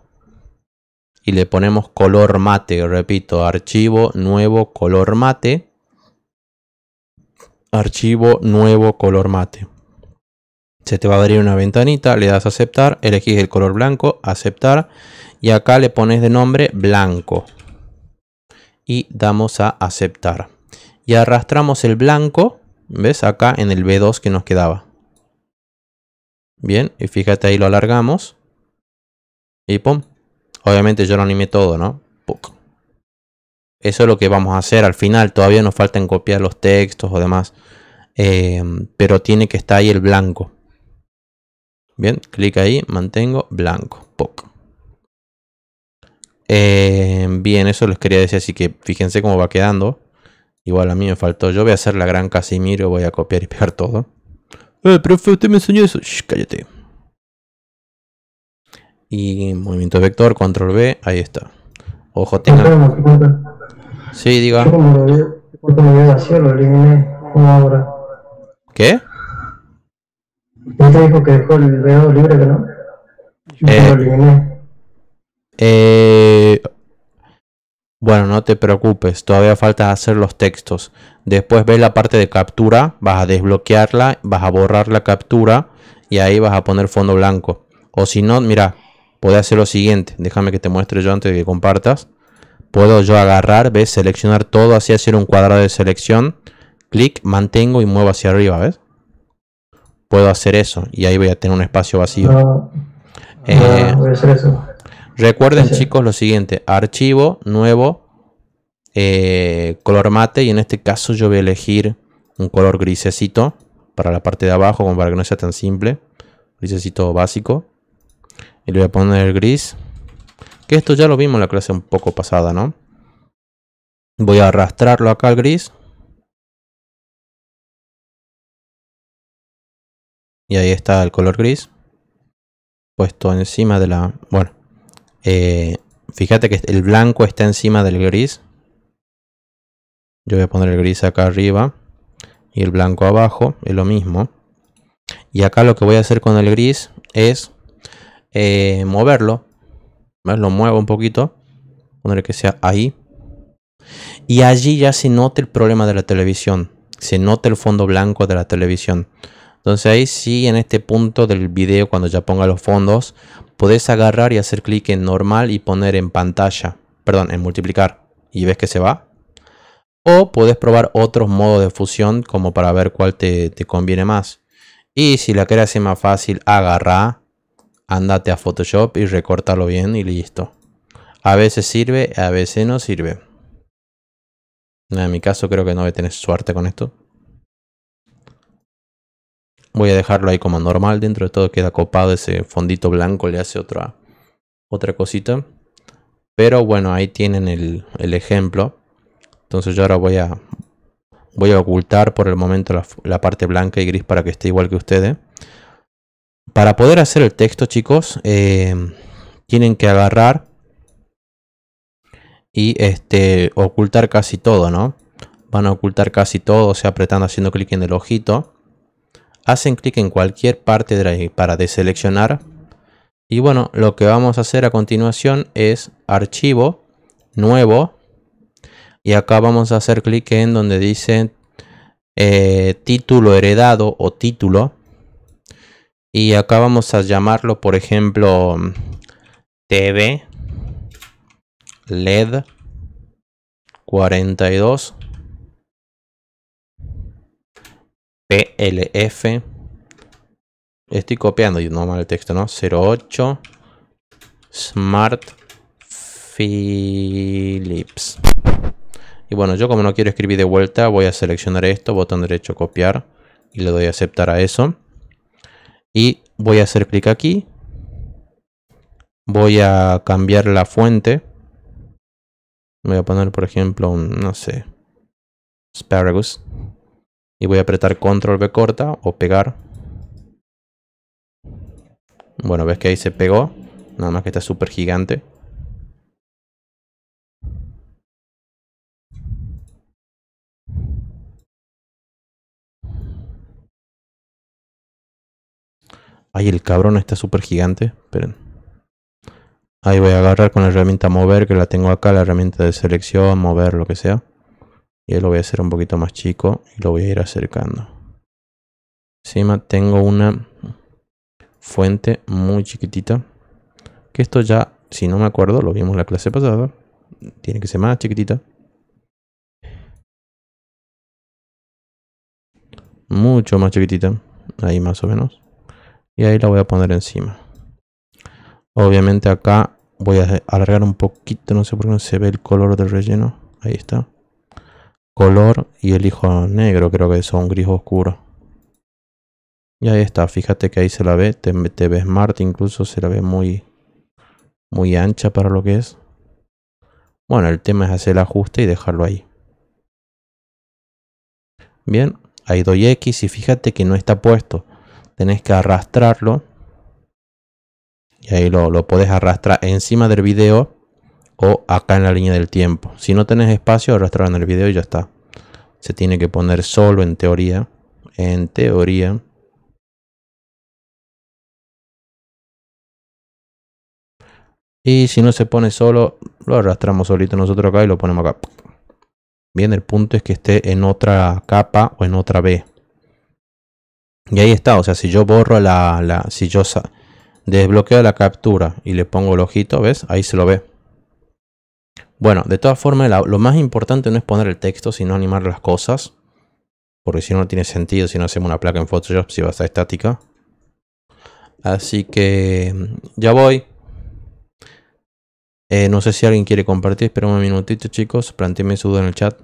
y le ponemos color mate, repito, archivo, nuevo, color mate. Archivo, nuevo, color mate. Se te va a abrir una ventanita, le das a aceptar, elegís el color blanco, aceptar y acá le pones de nombre blanco y damos a aceptar y arrastramos el blanco, ¿ves? Acá en el B2 que nos quedaba. Bien, y fíjate ahí lo alargamos. Y pum. Obviamente yo lo animé todo, ¿no? poco Eso es lo que vamos a hacer al final. Todavía nos faltan copiar los textos o demás. Em, pero tiene que estar ahí el blanco. Bien, clic ahí, mantengo blanco. poco em, bien, eso les quería decir, así que fíjense cómo va quedando. Igual a mí me faltó. Yo voy a hacer la gran Casimiro, voy a copiar y pegar todo. Eh, profe, usted me enseñó eso. Shh, cállate. Y movimiento vector, control B, ahí está. Ojo, tenga. Sí, diga. ¿Qué? Usted dijo que dejó el video libre, que no. Yo eh, lo eliminé. Eh, bueno, no te preocupes, todavía falta hacer los textos. Después ves la parte de captura, vas a desbloquearla, vas a borrar la captura y ahí vas a poner fondo blanco. O si no, mira, puede hacer lo siguiente. Déjame que te muestre yo antes de que compartas. Puedo yo agarrar, ves, seleccionar todo, así hacer un cuadrado de selección. Clic, mantengo y muevo hacia arriba, ¿ves? Puedo hacer eso y ahí voy a tener un espacio vacío. Eh, hacer eso. Recuerden, chicos, lo siguiente: archivo, nuevo, eh, color mate. Y en este caso, yo voy a elegir un color grisecito para la parte de abajo, como para que no sea tan simple. Grisecito básico. Y le voy a poner gris. Que esto ya lo vimos en la clase un poco pasada, ¿no? Voy a arrastrarlo acá al gris. Y ahí está el color gris. Puesto encima de la... Bueno, eh, fíjate que el blanco está encima del gris. Yo voy a poner el gris acá arriba y el blanco abajo, es lo mismo. Y acá lo que voy a hacer con el gris es eh, moverlo. Lo muevo un poquito. Poner que sea ahí. Y allí ya se nota el problema de la televisión. Se nota el fondo blanco de la televisión. Entonces ahí sí, en este punto del video, cuando ya ponga los fondos, podés agarrar y hacer clic en normal y poner en pantalla, perdón, en multiplicar y ves que se va. O puedes probar otros modos de fusión como para ver cuál te, conviene más. Y si la querés hacer más fácil, agarra, andate a Photoshop y recortalo bien y listo. A veces sirve, a veces no sirve. En mi caso creo que no voy a tener suerte con esto voy a dejarlo ahí como normal. Dentro de todo queda copado ese fondito blanco, le hace otra, otra cosita. Pero bueno, ahí tienen el, ejemplo. Entonces yo ahora voy a, voy a ocultar por el momento la, parte blanca y gris para que esté igual que ustedes. Para poder hacer el texto, chicos, eh, tienen que agarrar y este, ocultar casi todo, ¿no? Van a ocultar casi todo, o sea, apretando, haciendo clic en el ojito hacen clic en cualquier parte de ahí para deseleccionar y bueno lo que vamos a hacer a continuación es archivo nuevo y acá vamos a hacer clic en donde dice eh, título heredado o título y acá vamos a llamarlo por ejemplo TV LED 42 LF. Estoy copiando y no el texto, ¿no? 08 Smart Philips. Y bueno, yo como no quiero escribir de vuelta, voy a seleccionar esto, botón derecho copiar y le doy a aceptar a eso. Y voy a hacer clic aquí. Voy a cambiar la fuente. Voy a poner, por ejemplo, un, no sé, asparagus y voy a apretar control B corta o pegar. Bueno, ves que ahí se pegó, nada más que está súper gigante. Ahí el cabrón está súper gigante. Esperen. Ahí voy a agarrar con la herramienta mover, que la tengo acá, la herramienta de selección, mover, lo que sea y lo voy a hacer un poquito más chico y lo voy a ir acercando. Encima tengo una fuente muy chiquitita. Que esto ya, si no me acuerdo, lo vimos en la clase pasada. Tiene que ser más chiquitita. Mucho más chiquitita. Ahí más o menos. Y ahí la voy a poner encima. Obviamente acá voy a alargar un poquito. No sé por qué no se ve el color del relleno. Ahí está color y elijo negro creo que son gris oscuro. Y ahí está, fíjate que ahí se la ve, te, Smart, incluso se la ve muy, muy ancha para lo que es. Bueno, el tema es hacer el ajuste y dejarlo ahí. Bien, ahí doy X y fíjate que no está puesto. Tenés que arrastrarlo. Y ahí lo, lo podés arrastrar encima del video o acá en la línea del tiempo. Si no tenés espacio, arrastrar en el video y ya está. Se tiene que poner solo en teoría. En teoría. Y si no se pone solo, lo arrastramos solito nosotros acá y lo ponemos acá. Bien, el punto es que esté en otra capa o en otra B. Y ahí está, o sea, si yo borro la, la si yo desbloqueo la captura y le pongo el ojito, ¿ves? Ahí se lo ve. Bueno, de todas formas, lo más importante no es poner el texto, sino animar las cosas. Porque si no, no tiene sentido si no hacemos una placa en Photoshop si va a estar estática. Así que mm, ya voy. Eh, no sé si alguien quiere compartir. Espera un minutito, chicos. Plantéme su duda en el chat.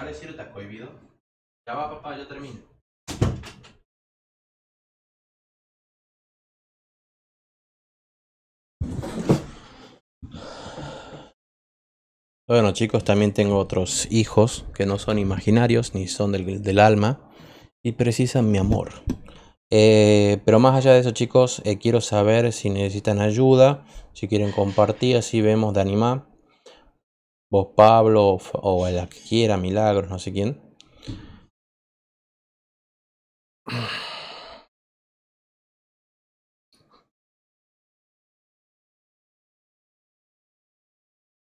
sale cierta cohibido. Ya va, papá, yo termino. Bueno chicos, también tengo otros hijos que no son imaginarios ni son del, alma y precisan mi amor. Eh, pero más allá de eso chicos, eh, quiero saber si necesitan ayuda, si quieren compartir, así vemos de animar vos Pablo o la que quiera, Milagros, no sé quién.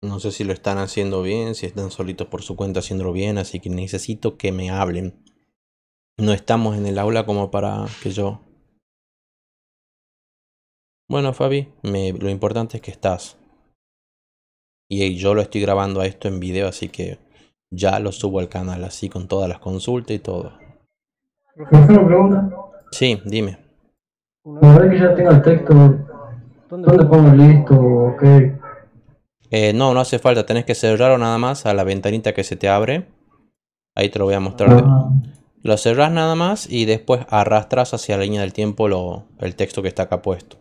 No sé si lo están haciendo bien, si están solitos por su cuenta haciéndolo bien, así que necesito que me hablen. No estamos en el aula como para que yo... Bueno, Fabi, lo importante es que estás. Y yo lo estoy grabando a esto en video, así que ya lo subo al canal, así con todas las consultas y todo. Profesor, pregunta. Sí, dime. que ya el texto, ¿dónde, pongo listo eh, no, no hace falta, tenés que cerrarlo nada más a la ventanita que se te abre. Ahí te lo voy a mostrar. Ah. Lo cerrás nada más y después arrastras hacia la línea del tiempo el texto que está acá puesto.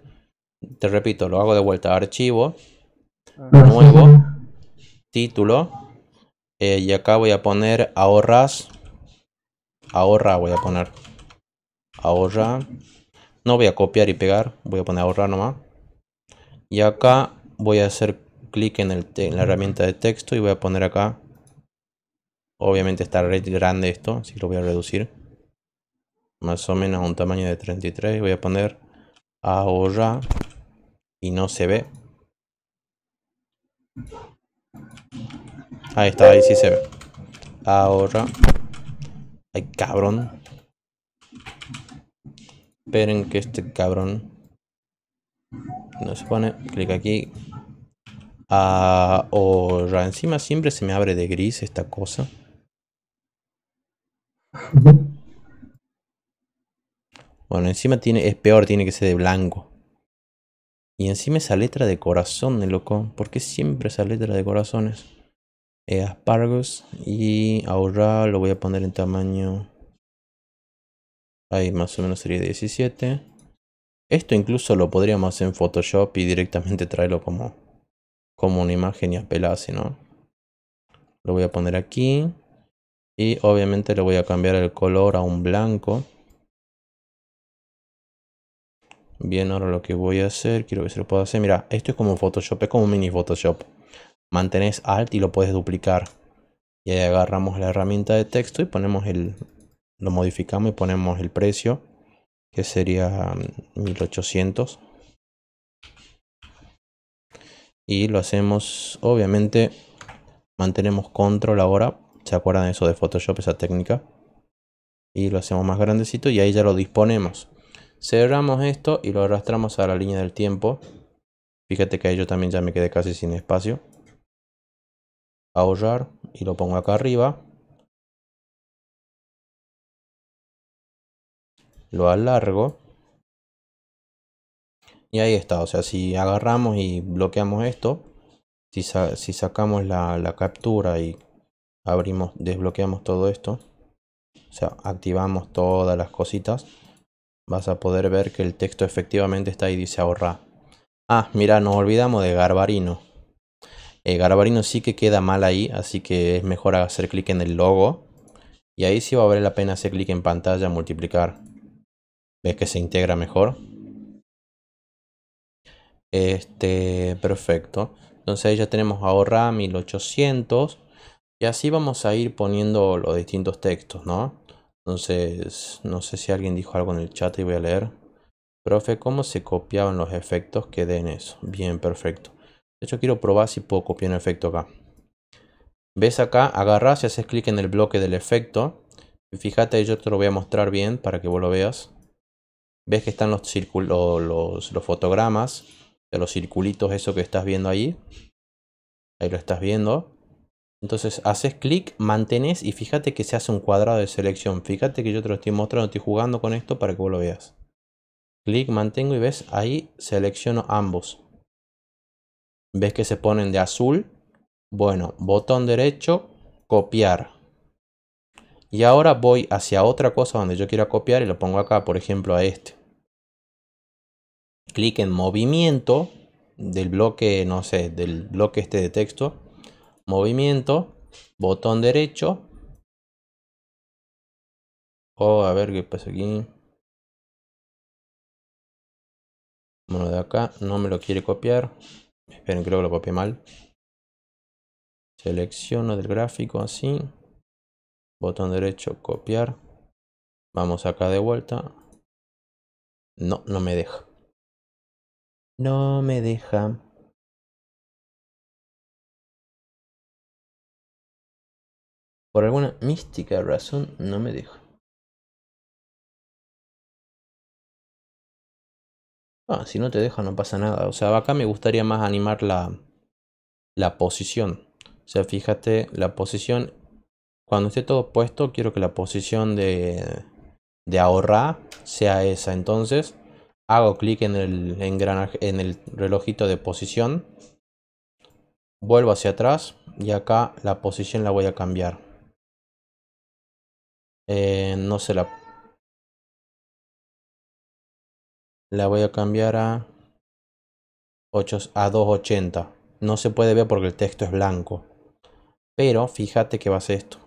Te repito, lo hago de vuelta. a Archivo, nuevo, título, eh, y acá voy a poner ahorras, ahorra voy a poner, ahorra, no voy a copiar y pegar, voy a poner ahorrar nomás, y acá voy a hacer clic en, en, la herramienta de texto y voy a poner acá, obviamente está red grande esto, así que lo voy a reducir, más o menos un tamaño de 33, voy a poner ahorra y no se ve Ahí está, ahí sí se ve. Ahora. Ay, cabrón. Esperen que este cabrón no se pone. Clic aquí. Ahora. Encima siempre se me abre de gris esta cosa. Bueno, encima tiene, es peor, tiene que ser de blanco. Y encima esa letra de corazón, loco. ¿Por qué siempre esa letra de corazones? Eh, aspargos. Y ahora lo voy a poner en tamaño. Ahí más o menos sería 17. Esto incluso lo podríamos hacer en Photoshop y directamente traerlo como, como una imagen y así, ¿no? Lo voy a poner aquí. Y obviamente le voy a cambiar el color a un blanco. Bien, ahora lo que voy a hacer, quiero ver si lo puedo hacer. Mira, esto es como Photoshop, es como un mini Photoshop. Mantenés Alt y lo puedes duplicar. Y ahí agarramos la herramienta de texto y ponemos el... Lo modificamos y ponemos el precio, que sería 1800. Mm, y lo hacemos, obviamente, mantenemos control ahora. ¿Se acuerdan de eso de Photoshop, esa técnica? Y lo hacemos más grandecito y ahí ya lo disponemos. Cerramos esto y lo arrastramos a la línea del tiempo. Fíjate que ahí yo también ya me quedé casi sin espacio. Ahorrar y lo pongo acá arriba. Lo alargo. Y ahí está, o sea, si agarramos y bloqueamos esto, si, si sacamos la, la captura y abrimos, desbloqueamos todo esto, o sea, activamos todas las cositas, vas a poder ver que el texto efectivamente está ahí, dice ahorra. Ah, mira, nos olvidamos de Garbarino. Eh, Garbarino sí que queda mal ahí, así que es mejor hacer clic en el logo. Y ahí sí va a valer la pena hacer clic en pantalla, multiplicar. Ves que se integra mejor. Este, perfecto. Entonces ahí ya tenemos ahorra 1800. Y así vamos a ir poniendo los distintos textos, ¿no? Entonces, no sé si alguien dijo algo en el chat y voy a leer. Profe, ¿cómo se copiaban los efectos que den eso? Bien, perfecto. De hecho, quiero probar si puedo copiar un efecto acá. Ves acá, agarras y haces clic en el bloque del efecto. Y fíjate, yo te lo voy a mostrar bien para que vos lo veas. Ves que están los, círculos, los, los fotogramas de los circulitos, eso que estás viendo ahí. Ahí lo estás viendo. Entonces haces clic, mantenés y fíjate que se hace un cuadrado de selección. Fíjate que yo te lo estoy mostrando, estoy jugando con esto para que vos lo veas. Clic, mantengo y ves, ahí selecciono ambos. Ves que se ponen de azul. Bueno, botón derecho, copiar. Y ahora voy hacia otra cosa donde yo quiera copiar y lo pongo acá, por ejemplo a este. Clic en movimiento del bloque, no sé, del bloque este de texto movimiento, botón derecho. Oh, a ver qué pasa aquí. Bueno, de acá no me lo quiere copiar. Esperen, creo que lo copié mal. Selecciono del gráfico así. Botón derecho, copiar. Vamos acá de vuelta. No, no me deja. No me deja. Por alguna mística razón no me deja. Ah, si no te deja no pasa nada. O sea, acá me gustaría más animar la, posición. O sea, fíjate, la posición... Cuando esté todo puesto, quiero que la posición de, ahorrar sea esa. Entonces, hago clic en el engranaje, en el relojito de posición. Vuelvo hacia atrás y acá la posición la voy a cambiar. Eh, no se la... La voy a cambiar a, 8, a 280. No se puede ver porque el texto es blanco. Pero fíjate que va a esto.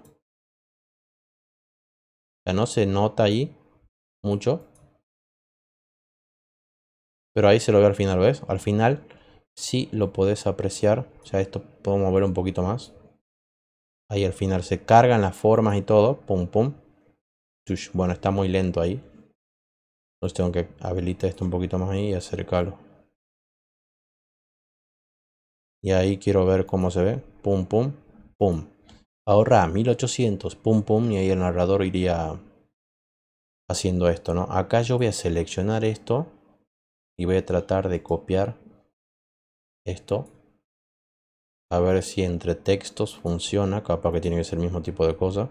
Ya no se nota ahí mucho. Pero ahí se lo ve al final, ¿ves? Al final sí lo podés apreciar. O sea, esto puedo mover un poquito más. Ahí al final se cargan las formas y todo. Pum, pum. Bueno, está muy lento ahí. Entonces tengo que habilitar esto un poquito más ahí y acercarlo. Y ahí quiero ver cómo se ve. Pum, pum, pum. Ahorra 1800. Pum, pum. Y ahí el narrador iría haciendo esto, ¿no? Acá yo voy a seleccionar esto. Y voy a tratar de copiar esto. A ver si entre textos funciona. Capaz que tiene que ser el mismo tipo de cosa.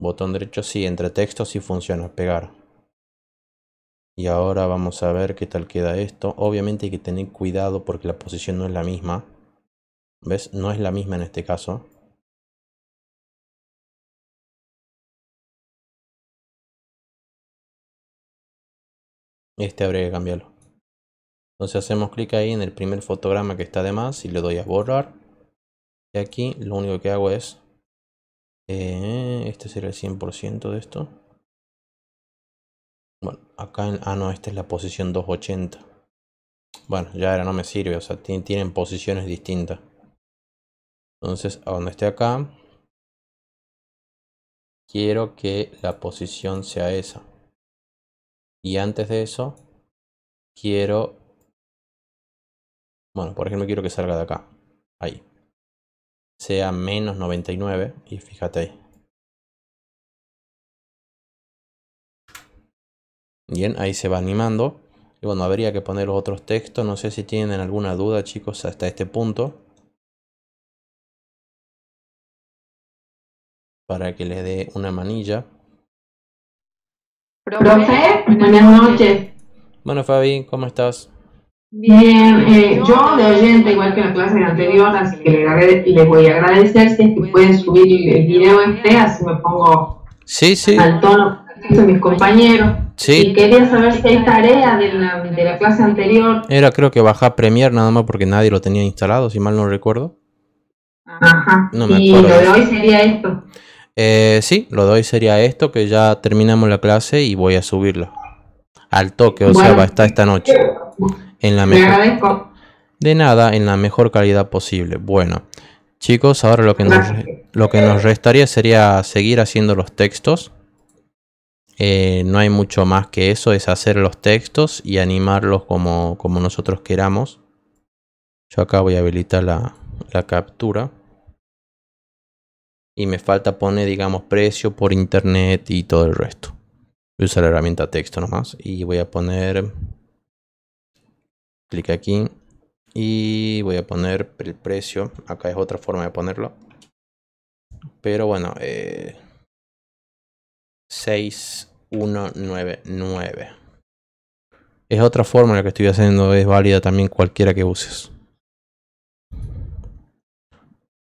Botón derecho sí, entre texto sí funciona, pegar. Y ahora vamos a ver qué tal queda esto. Obviamente hay que tener cuidado porque la posición no es la misma. ¿Ves? No es la misma en este caso. Este habría que cambiarlo. Entonces hacemos clic ahí en el primer fotograma que está de más y le doy a borrar. Y aquí lo único que hago es eh, este será el 100% de esto. Bueno, acá en... Ah, no, esta es la posición 280. Bueno, ya era, no me sirve, o sea, tienen posiciones distintas. Entonces, a donde esté acá, quiero que la posición sea esa. Y antes de eso, quiero... Bueno, por ejemplo, quiero que salga de acá. Ahí sea menos 99 y fíjate ahí. Bien, ahí se va animando. Y bueno, habría que poner otros textos. No sé si tienen alguna duda, chicos, hasta este punto. Para que le dé una manilla. Profe, buenas noches. Bueno, Fabi, ¿cómo estás? Bien, eh, yo de oyente, igual que en la clase anterior, así que le, voy a agradecer si es que pueden subir el video este, así me pongo al tono de mis compañeros. Sí. Y quería saber si hay tarea de la, clase anterior. Era creo que bajar Premiere nada más porque nadie lo tenía instalado, si mal no recuerdo. Ajá. y lo de hoy sería esto. Eh, sí, lo de hoy sería esto, que ya terminamos la clase y voy a subirlo. Al toque, o sea, va a estar esta noche la mejor... De nada, en la mejor calidad posible. Bueno, chicos, ahora lo que, nos, lo que nos restaría sería seguir haciendo los textos. Eh, no hay mucho más que eso, es hacer los textos y animarlos como, como nosotros queramos. Yo acá voy a habilitar la, la captura. Y me falta poner, digamos, precio por internet y todo el resto. Voy a usar la herramienta texto nomás y voy a poner clic aquí y voy a poner el precio acá es otra forma de ponerlo pero bueno eh, 6199 es otra forma la que estoy haciendo es válida también cualquiera que uses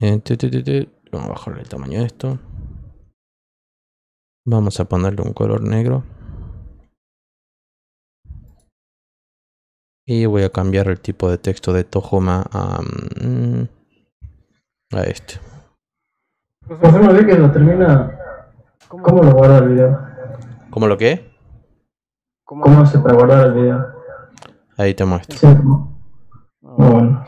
eh, vamos a bajarle el tamaño de esto vamos a ponerle un color negro Y voy a cambiar el tipo de texto de Tohoma a, mm, a este. hacemos pues que lo termina. ¿Cómo lo guarda el video? ¿Cómo lo qué? ¿Cómo hace para guardar el video? Ahí te muestro. Ah,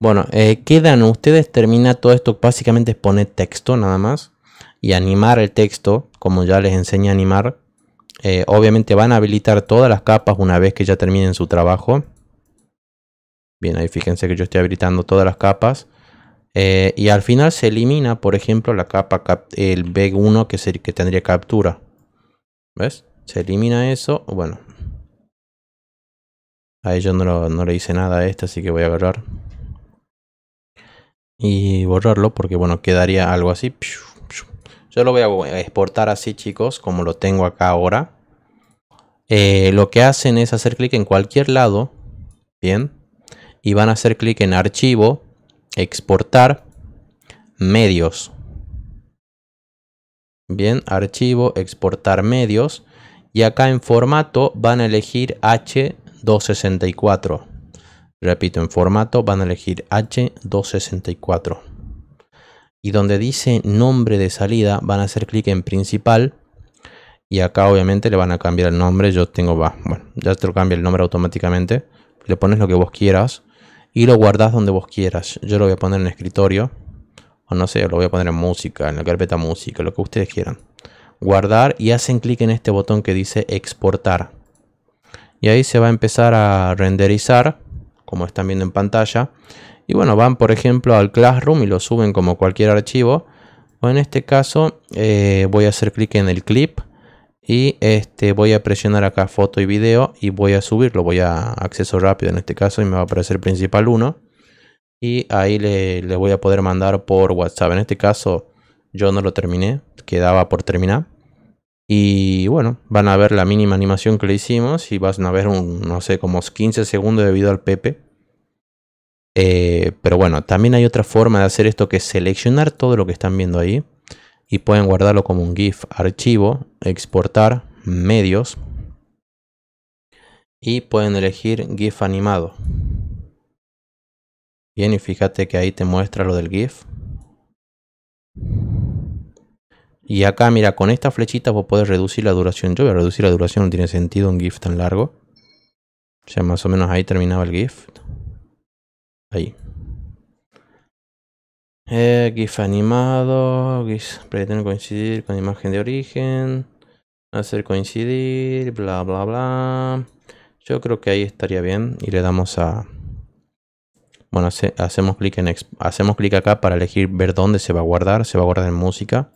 bueno, eh, quedan ustedes, termina todo esto, básicamente es poner texto nada más y animar el texto, como ya les enseñé a animar eh, obviamente van a habilitar todas las capas una vez que ya terminen su trabajo. Bien, ahí fíjense que yo estoy habilitando todas las capas. Eh, y al final se elimina, por ejemplo, la capa, el B1 que, que tendría captura. ¿Ves? Se elimina eso. Bueno. a yo no, no le hice nada a este, así que voy a agarrar. Y borrarlo porque, bueno, quedaría algo así. Yo lo voy a exportar así, chicos, como lo tengo acá ahora. Eh, lo que hacen es hacer clic en cualquier lado. Bien. Y van a hacer clic en archivo, exportar, medios. Bien, archivo, exportar medios. Y acá en formato van a elegir H264. Repito, en formato van a elegir H264 y donde dice nombre de salida van a hacer clic en principal y acá obviamente le van a cambiar el nombre yo tengo va bueno ya te lo cambia el nombre automáticamente le pones lo que vos quieras y lo guardas donde vos quieras yo lo voy a poner en escritorio o no sé lo voy a poner en música en la carpeta música lo que ustedes quieran guardar y hacen clic en este botón que dice exportar y ahí se va a empezar a renderizar como están viendo en pantalla y bueno, van por ejemplo al Classroom y lo suben como cualquier archivo. O en este caso eh, voy a hacer clic en el clip y este, voy a presionar acá foto y video y voy a subirlo. Voy a acceso rápido en este caso y me va a aparecer principal 1. Y ahí le, voy a poder mandar por WhatsApp. En este caso yo no lo terminé, quedaba por terminar. Y bueno, van a ver la mínima animación que le hicimos y van a ver, un, no sé, como 15 segundos debido al Pepe. Eh, pero bueno, también hay otra forma de hacer esto que es seleccionar todo lo que están viendo ahí y pueden guardarlo como un GIF archivo, exportar, medios y pueden elegir GIF animado. Bien, y fíjate que ahí te muestra lo del GIF. Y acá, mira, con esta flechita vos podés reducir la duración. Yo voy a reducir la duración, no tiene sentido un GIF tan largo. O sea, más o menos ahí terminaba el GIF. Ahí. Eh, GIF animado. GIF pretende coincidir con imagen de origen. Hacer coincidir. Bla, bla, bla. Yo creo que ahí estaría bien. Y le damos a... Bueno, hacemos clic en hacemos clic acá para elegir ver dónde se va a guardar. Se va a guardar en música.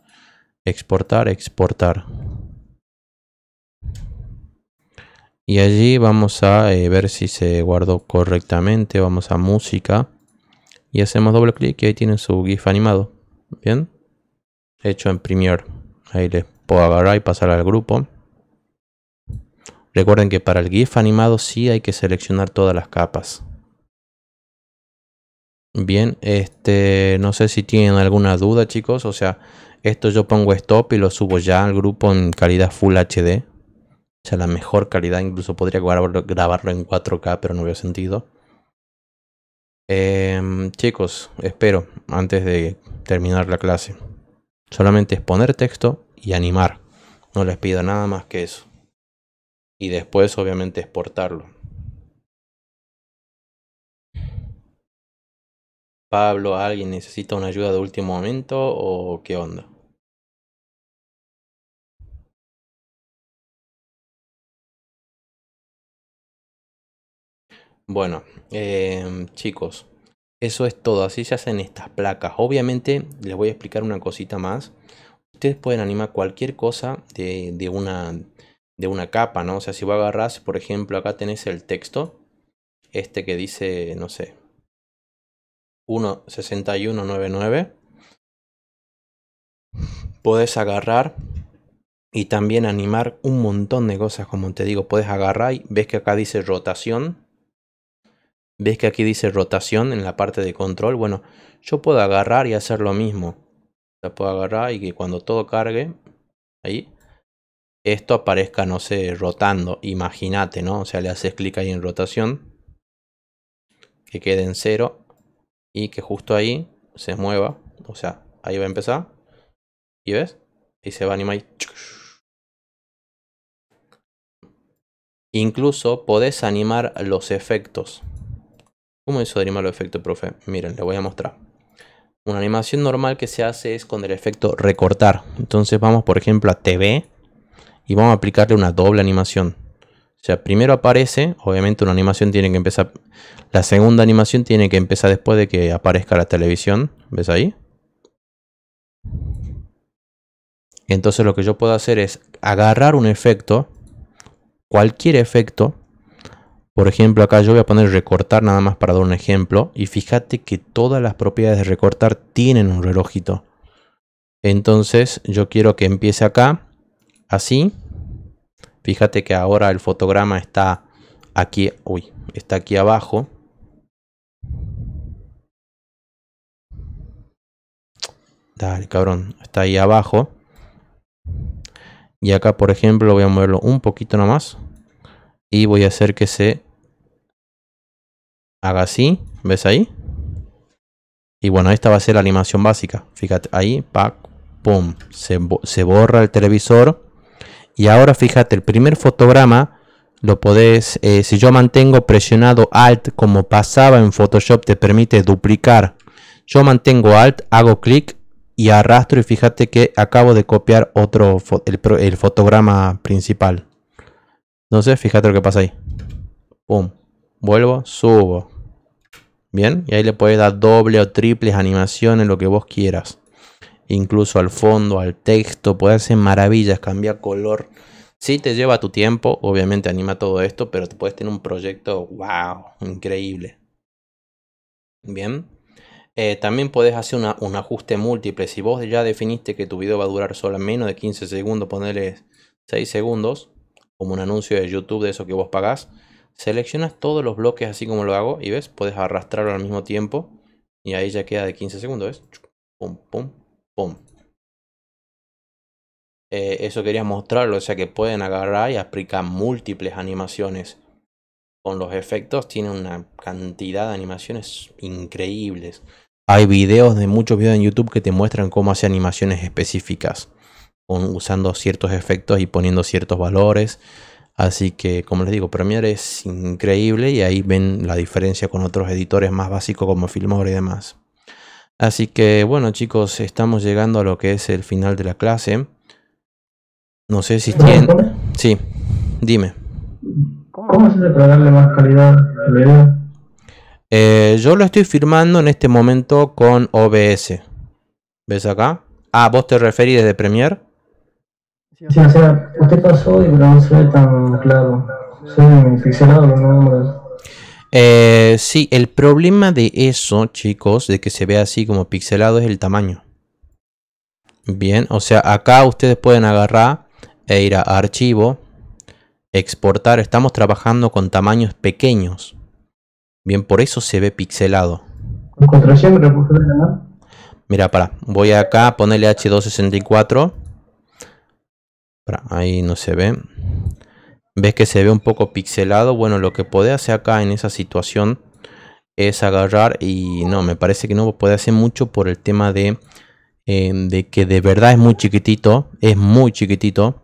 Exportar, exportar y allí vamos a eh, ver si se guardó correctamente. Vamos a música y hacemos doble clic y ahí tienen su GIF animado. Bien, hecho en Premiere. Ahí les puedo agarrar y pasar al grupo. Recuerden que para el GIF animado sí hay que seleccionar todas las capas. Bien, este, no sé si tienen alguna duda chicos, o sea, esto yo pongo stop y lo subo ya al grupo en calidad Full HD, sea, la mejor calidad, incluso podría grabarlo, grabarlo en 4K, pero no veo sentido. Em, chicos, espero, antes de terminar la clase, solamente exponer texto y animar. No les pido nada más que eso. Y después, obviamente, exportarlo. Pablo, ¿alguien necesita una ayuda de último momento o qué onda? Bueno, em, chicos, eso es todo. Así se hacen estas placas. Obviamente les voy a explicar una cosita más. Ustedes pueden animar cualquier cosa de, de una, de una capa, ¿no? O sea, si vos agarras, por ejemplo, acá tenés el texto. Este que dice, no sé, 1.6199. Podés agarrar y también animar un montón de cosas, como te digo. Podés agarrar y ves que acá dice rotación ¿Ves que aquí dice rotación en la parte de control? Bueno, yo puedo agarrar y hacer lo mismo. La puedo agarrar y que cuando todo cargue, ahí, esto aparezca, no sé, rotando. Imagínate, ¿no? O sea, le haces clic ahí en rotación. Que quede en cero. Y que justo ahí se mueva. O sea, ahí va a empezar. ¿Y ves? Y se va a animar. Incluso podés animar los efectos. ¿Cómo eso animar el efecto, profe? Miren, le voy a mostrar. Una animación normal que se hace es con el efecto recortar. Entonces vamos, por ejemplo, a TV y vamos a aplicarle una doble animación. O sea, primero aparece, obviamente una animación tiene que empezar, la segunda animación tiene que empezar después de que aparezca la televisión. ¿Ves ahí? Entonces lo que yo puedo hacer es agarrar un efecto, cualquier efecto, por ejemplo, acá yo voy a poner recortar nada más para dar un ejemplo. Y fíjate que todas las propiedades de recortar tienen un relojito. Entonces yo quiero que empiece acá, así. Fíjate que ahora el fotograma está aquí, uy, está aquí abajo. Dale, cabrón, está ahí abajo. Y acá, por ejemplo, voy a moverlo un poquito nomás. más y voy a hacer que se haga así, ¿ves ahí? Y bueno, esta va a ser la animación básica, fíjate, ahí, pack pum, se, borra el televisor y ahora fíjate, el primer fotograma lo podés, eh, si yo mantengo presionado Alt como pasaba en Photoshop, te permite duplicar. Yo mantengo Alt, hago clic y arrastro y fíjate que acabo de copiar otro, el fotograma principal. Entonces, fíjate lo que pasa ahí. Pum. Vuelvo, subo. Bien, y ahí le puedes dar doble o triples animaciones, lo que vos quieras. Incluso al fondo, al texto, puedes hacer maravillas, cambiar color. si te lleva tu tiempo, obviamente anima todo esto, pero te puedes tener un proyecto, wow, increíble. Bien. Eh, también puedes hacer un ajuste múltiple. Si vos ya definiste que tu video va a durar solo menos de 15 segundos, ponerle 6 segundos como un anuncio de YouTube de eso que vos pagás, seleccionas todos los bloques así como lo hago y ves, puedes arrastrarlo al mismo tiempo y ahí ya queda de 15 segundos, Pum, pum, pum. Eh, eso quería mostrarlo, o sea que pueden agarrar y aplicar múltiples animaciones con los efectos. Tiene una cantidad de animaciones increíbles. Hay videos de muchos videos en YouTube que te muestran cómo hacer animaciones específicas usando ciertos efectos y poniendo ciertos valores. Así que, como les digo, Premiere es increíble y ahí ven la diferencia con otros editores más básicos como Filmora y demás. Así que, bueno chicos, estamos llegando a lo que es el final de la clase. No sé si tienen... Sí, dime. ¿Cómo se para darle más calidad eh, yo lo estoy firmando en este momento con OBS. ¿Ves acá? Ah, vos te referís desde Premiere. Sí, o sea, usted pasó y no se tan claro. los eh, sí, el problema de eso, chicos, de que se vea así como pixelado es el tamaño. Bien, o sea, acá ustedes pueden agarrar e ir a archivo, exportar. Estamos trabajando con tamaños pequeños. Bien, por eso se ve pixelado. Mira, para, voy acá a ponerle H264 ahí no se ve ves que se ve un poco pixelado bueno lo que puede hacer acá en esa situación es agarrar y no me parece que no puede hacer mucho por el tema em, de que de verdad es muy chiquitito es muy chiquitito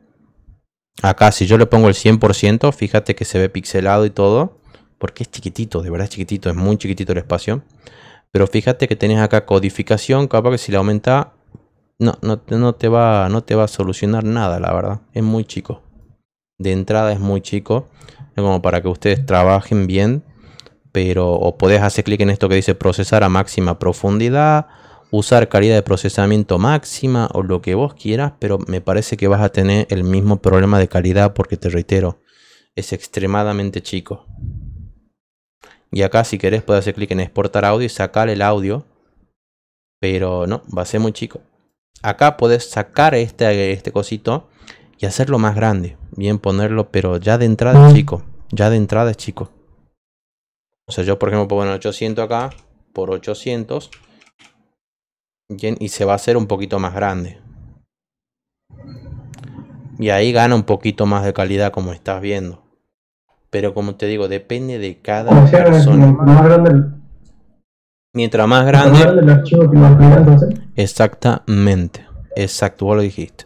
acá si yo le pongo el 100% fíjate que se ve pixelado y todo porque es chiquitito de verdad es chiquitito es muy chiquitito el espacio pero fíjate que tenés acá codificación capaz que si le aumenta no, no, te va, no te va a solucionar nada, la verdad. Es muy chico. De entrada es muy chico. Es Como para que ustedes trabajen bien. Pero o podés hacer clic en esto que dice procesar a máxima profundidad. Usar calidad de procesamiento máxima o lo que vos quieras. Pero me parece que vas a tener el mismo problema de calidad porque te reitero. Es extremadamente chico. Y acá si querés puedes hacer clic en exportar audio y sacar el audio. Pero no, va a ser muy chico acá puedes sacar este, este cosito y hacerlo más grande. Bien ponerlo, pero ya de entrada es chico. Ya de entrada es chico. O sea, yo por ejemplo pongo 800 acá por 800. y se va a hacer un poquito más grande. Y ahí gana un poquito más de calidad como estás viendo. Pero como te digo, depende de cada persona. Mientras más grande. Exactamente. Exacto, vos lo dijiste.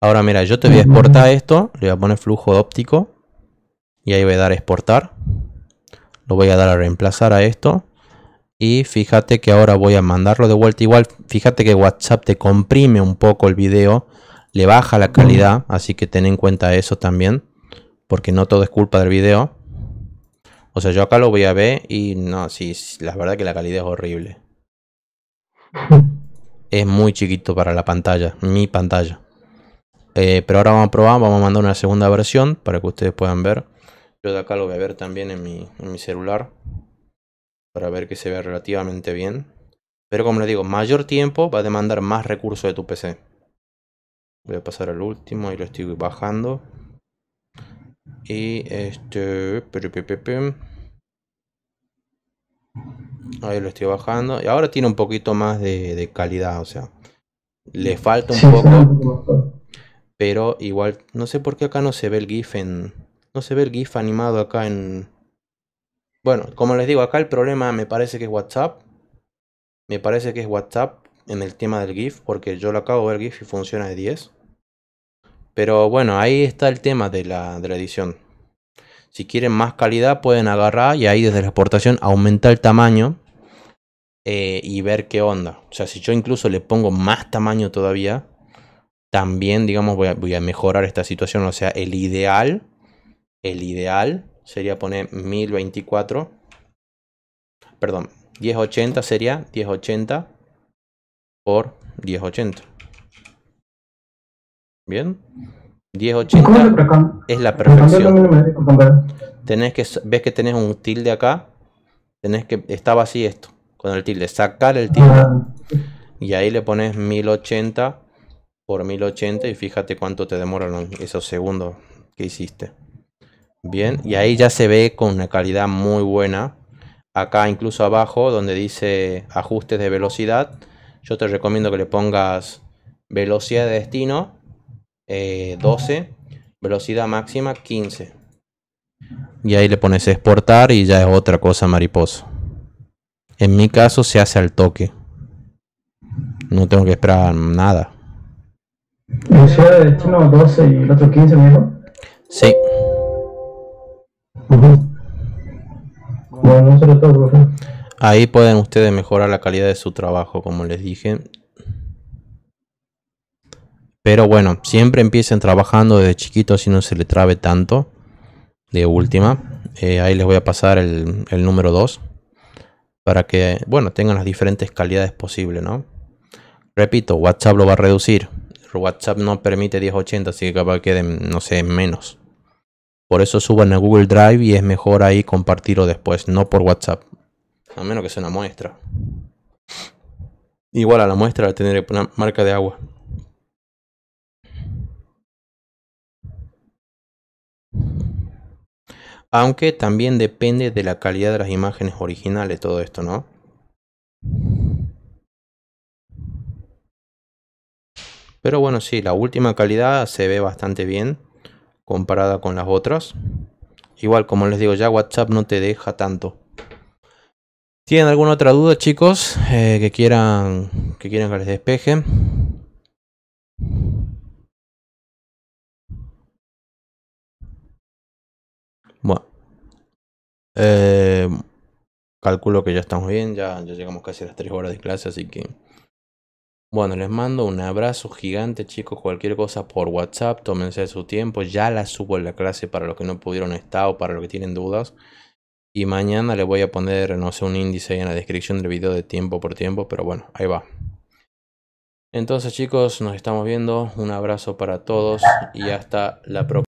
Ahora mira, yo te voy a exportar esto, le voy a poner flujo óptico y ahí voy a dar exportar. Lo voy a dar a reemplazar a esto y fíjate que ahora voy a mandarlo de vuelta igual. Fíjate que WhatsApp te comprime un poco el video, le baja la calidad, así que ten en cuenta eso también, porque no todo es culpa del video. O sea, yo acá lo voy a ver y no, sí, la verdad que la calidad es horrible. Es muy chiquito para la pantalla, mi pantalla. Eh, pero ahora vamos a probar, vamos a mandar una segunda versión para que ustedes puedan ver. Yo de acá lo voy a ver también en mi, en mi celular para ver que se vea relativamente bien. Pero como les digo, mayor tiempo va a demandar más recursos de tu PC. Voy a pasar al último y lo estoy bajando. Y este... Ahí lo estoy bajando. Y ahora tiene un poquito más de, calidad, o sea. Le falta un poco. Pero igual, no sé por qué acá no se ve el GIF en... No se ve el GIF animado acá en... Bueno, como les digo, acá el problema me parece que es WhatsApp. Me parece que es WhatsApp en el tema del GIF, porque yo lo acabo de ver GIF y funciona de 10. Pero bueno, ahí está el tema de la, edición. Si quieren más calidad pueden agarrar y ahí desde la exportación aumentar el tamaño eh, y ver qué onda. O sea, si yo incluso le pongo más tamaño todavía, también, digamos, voy a, voy a, mejorar esta situación. O sea, el ideal, el ideal sería poner 1024, perdón, 1080 sería 1080 por 1080. Bien. 1080 es la perfección. Tenés que, ves que tenés un tilde acá. Tenés que, estaba así esto, con el tilde. Sacar el tilde. Ah. Y ahí le pones 1080 por 1080 y fíjate cuánto te demoran esos segundos que hiciste. Bien, y ahí ya se ve con una calidad muy buena. Acá incluso abajo donde dice ajustes de velocidad, yo te recomiendo que le pongas velocidad de destino 12, eh, velocidad máxima 15. Y ahí le pones exportar y ya es otra cosa mariposa. En mi caso se hace al toque. No tengo que esperar nada. velocidad de 12 y el 15, Sí. Ahí pueden ustedes mejorar la calidad de su trabajo, como les dije. Pero bueno, siempre empiecen trabajando desde chiquito, si no se le trabe tanto. De última. Eh, ahí les voy a pasar el, número 2. Para que, bueno, tengan las diferentes calidades posibles, ¿no? Repito, WhatsApp lo va a reducir. WhatsApp no permite 1080, así que capaz queden, no sé, menos. Por eso suban a Google Drive y es mejor ahí compartirlo después, no por WhatsApp. A menos que sea una muestra. Igual a la muestra tendré que poner marca de agua. Aunque también depende de la calidad de las imágenes originales todo esto, ¿no? Pero bueno, sí, la última calidad se ve bastante bien comparada con las otras. Igual, como les digo, ya WhatsApp no te deja tanto. ¿Tienen alguna otra duda, chicos? Eh, que quieran que quieran que les despeje. Eh, calculo que ya estamos bien, ya, llegamos casi a las 3 horas de clase, así que... Bueno, les mando un abrazo gigante, chicos. Cualquier cosa por WhatsApp, tómense su tiempo. Ya la subo en la clase para los que no pudieron estar o para los que tienen dudas. Y mañana le voy a poner, no sé, un índice en la descripción del video de tiempo por tiempo, pero bueno, ahí va. Entonces, chicos, nos estamos viendo. Un abrazo para todos y hasta la próxima.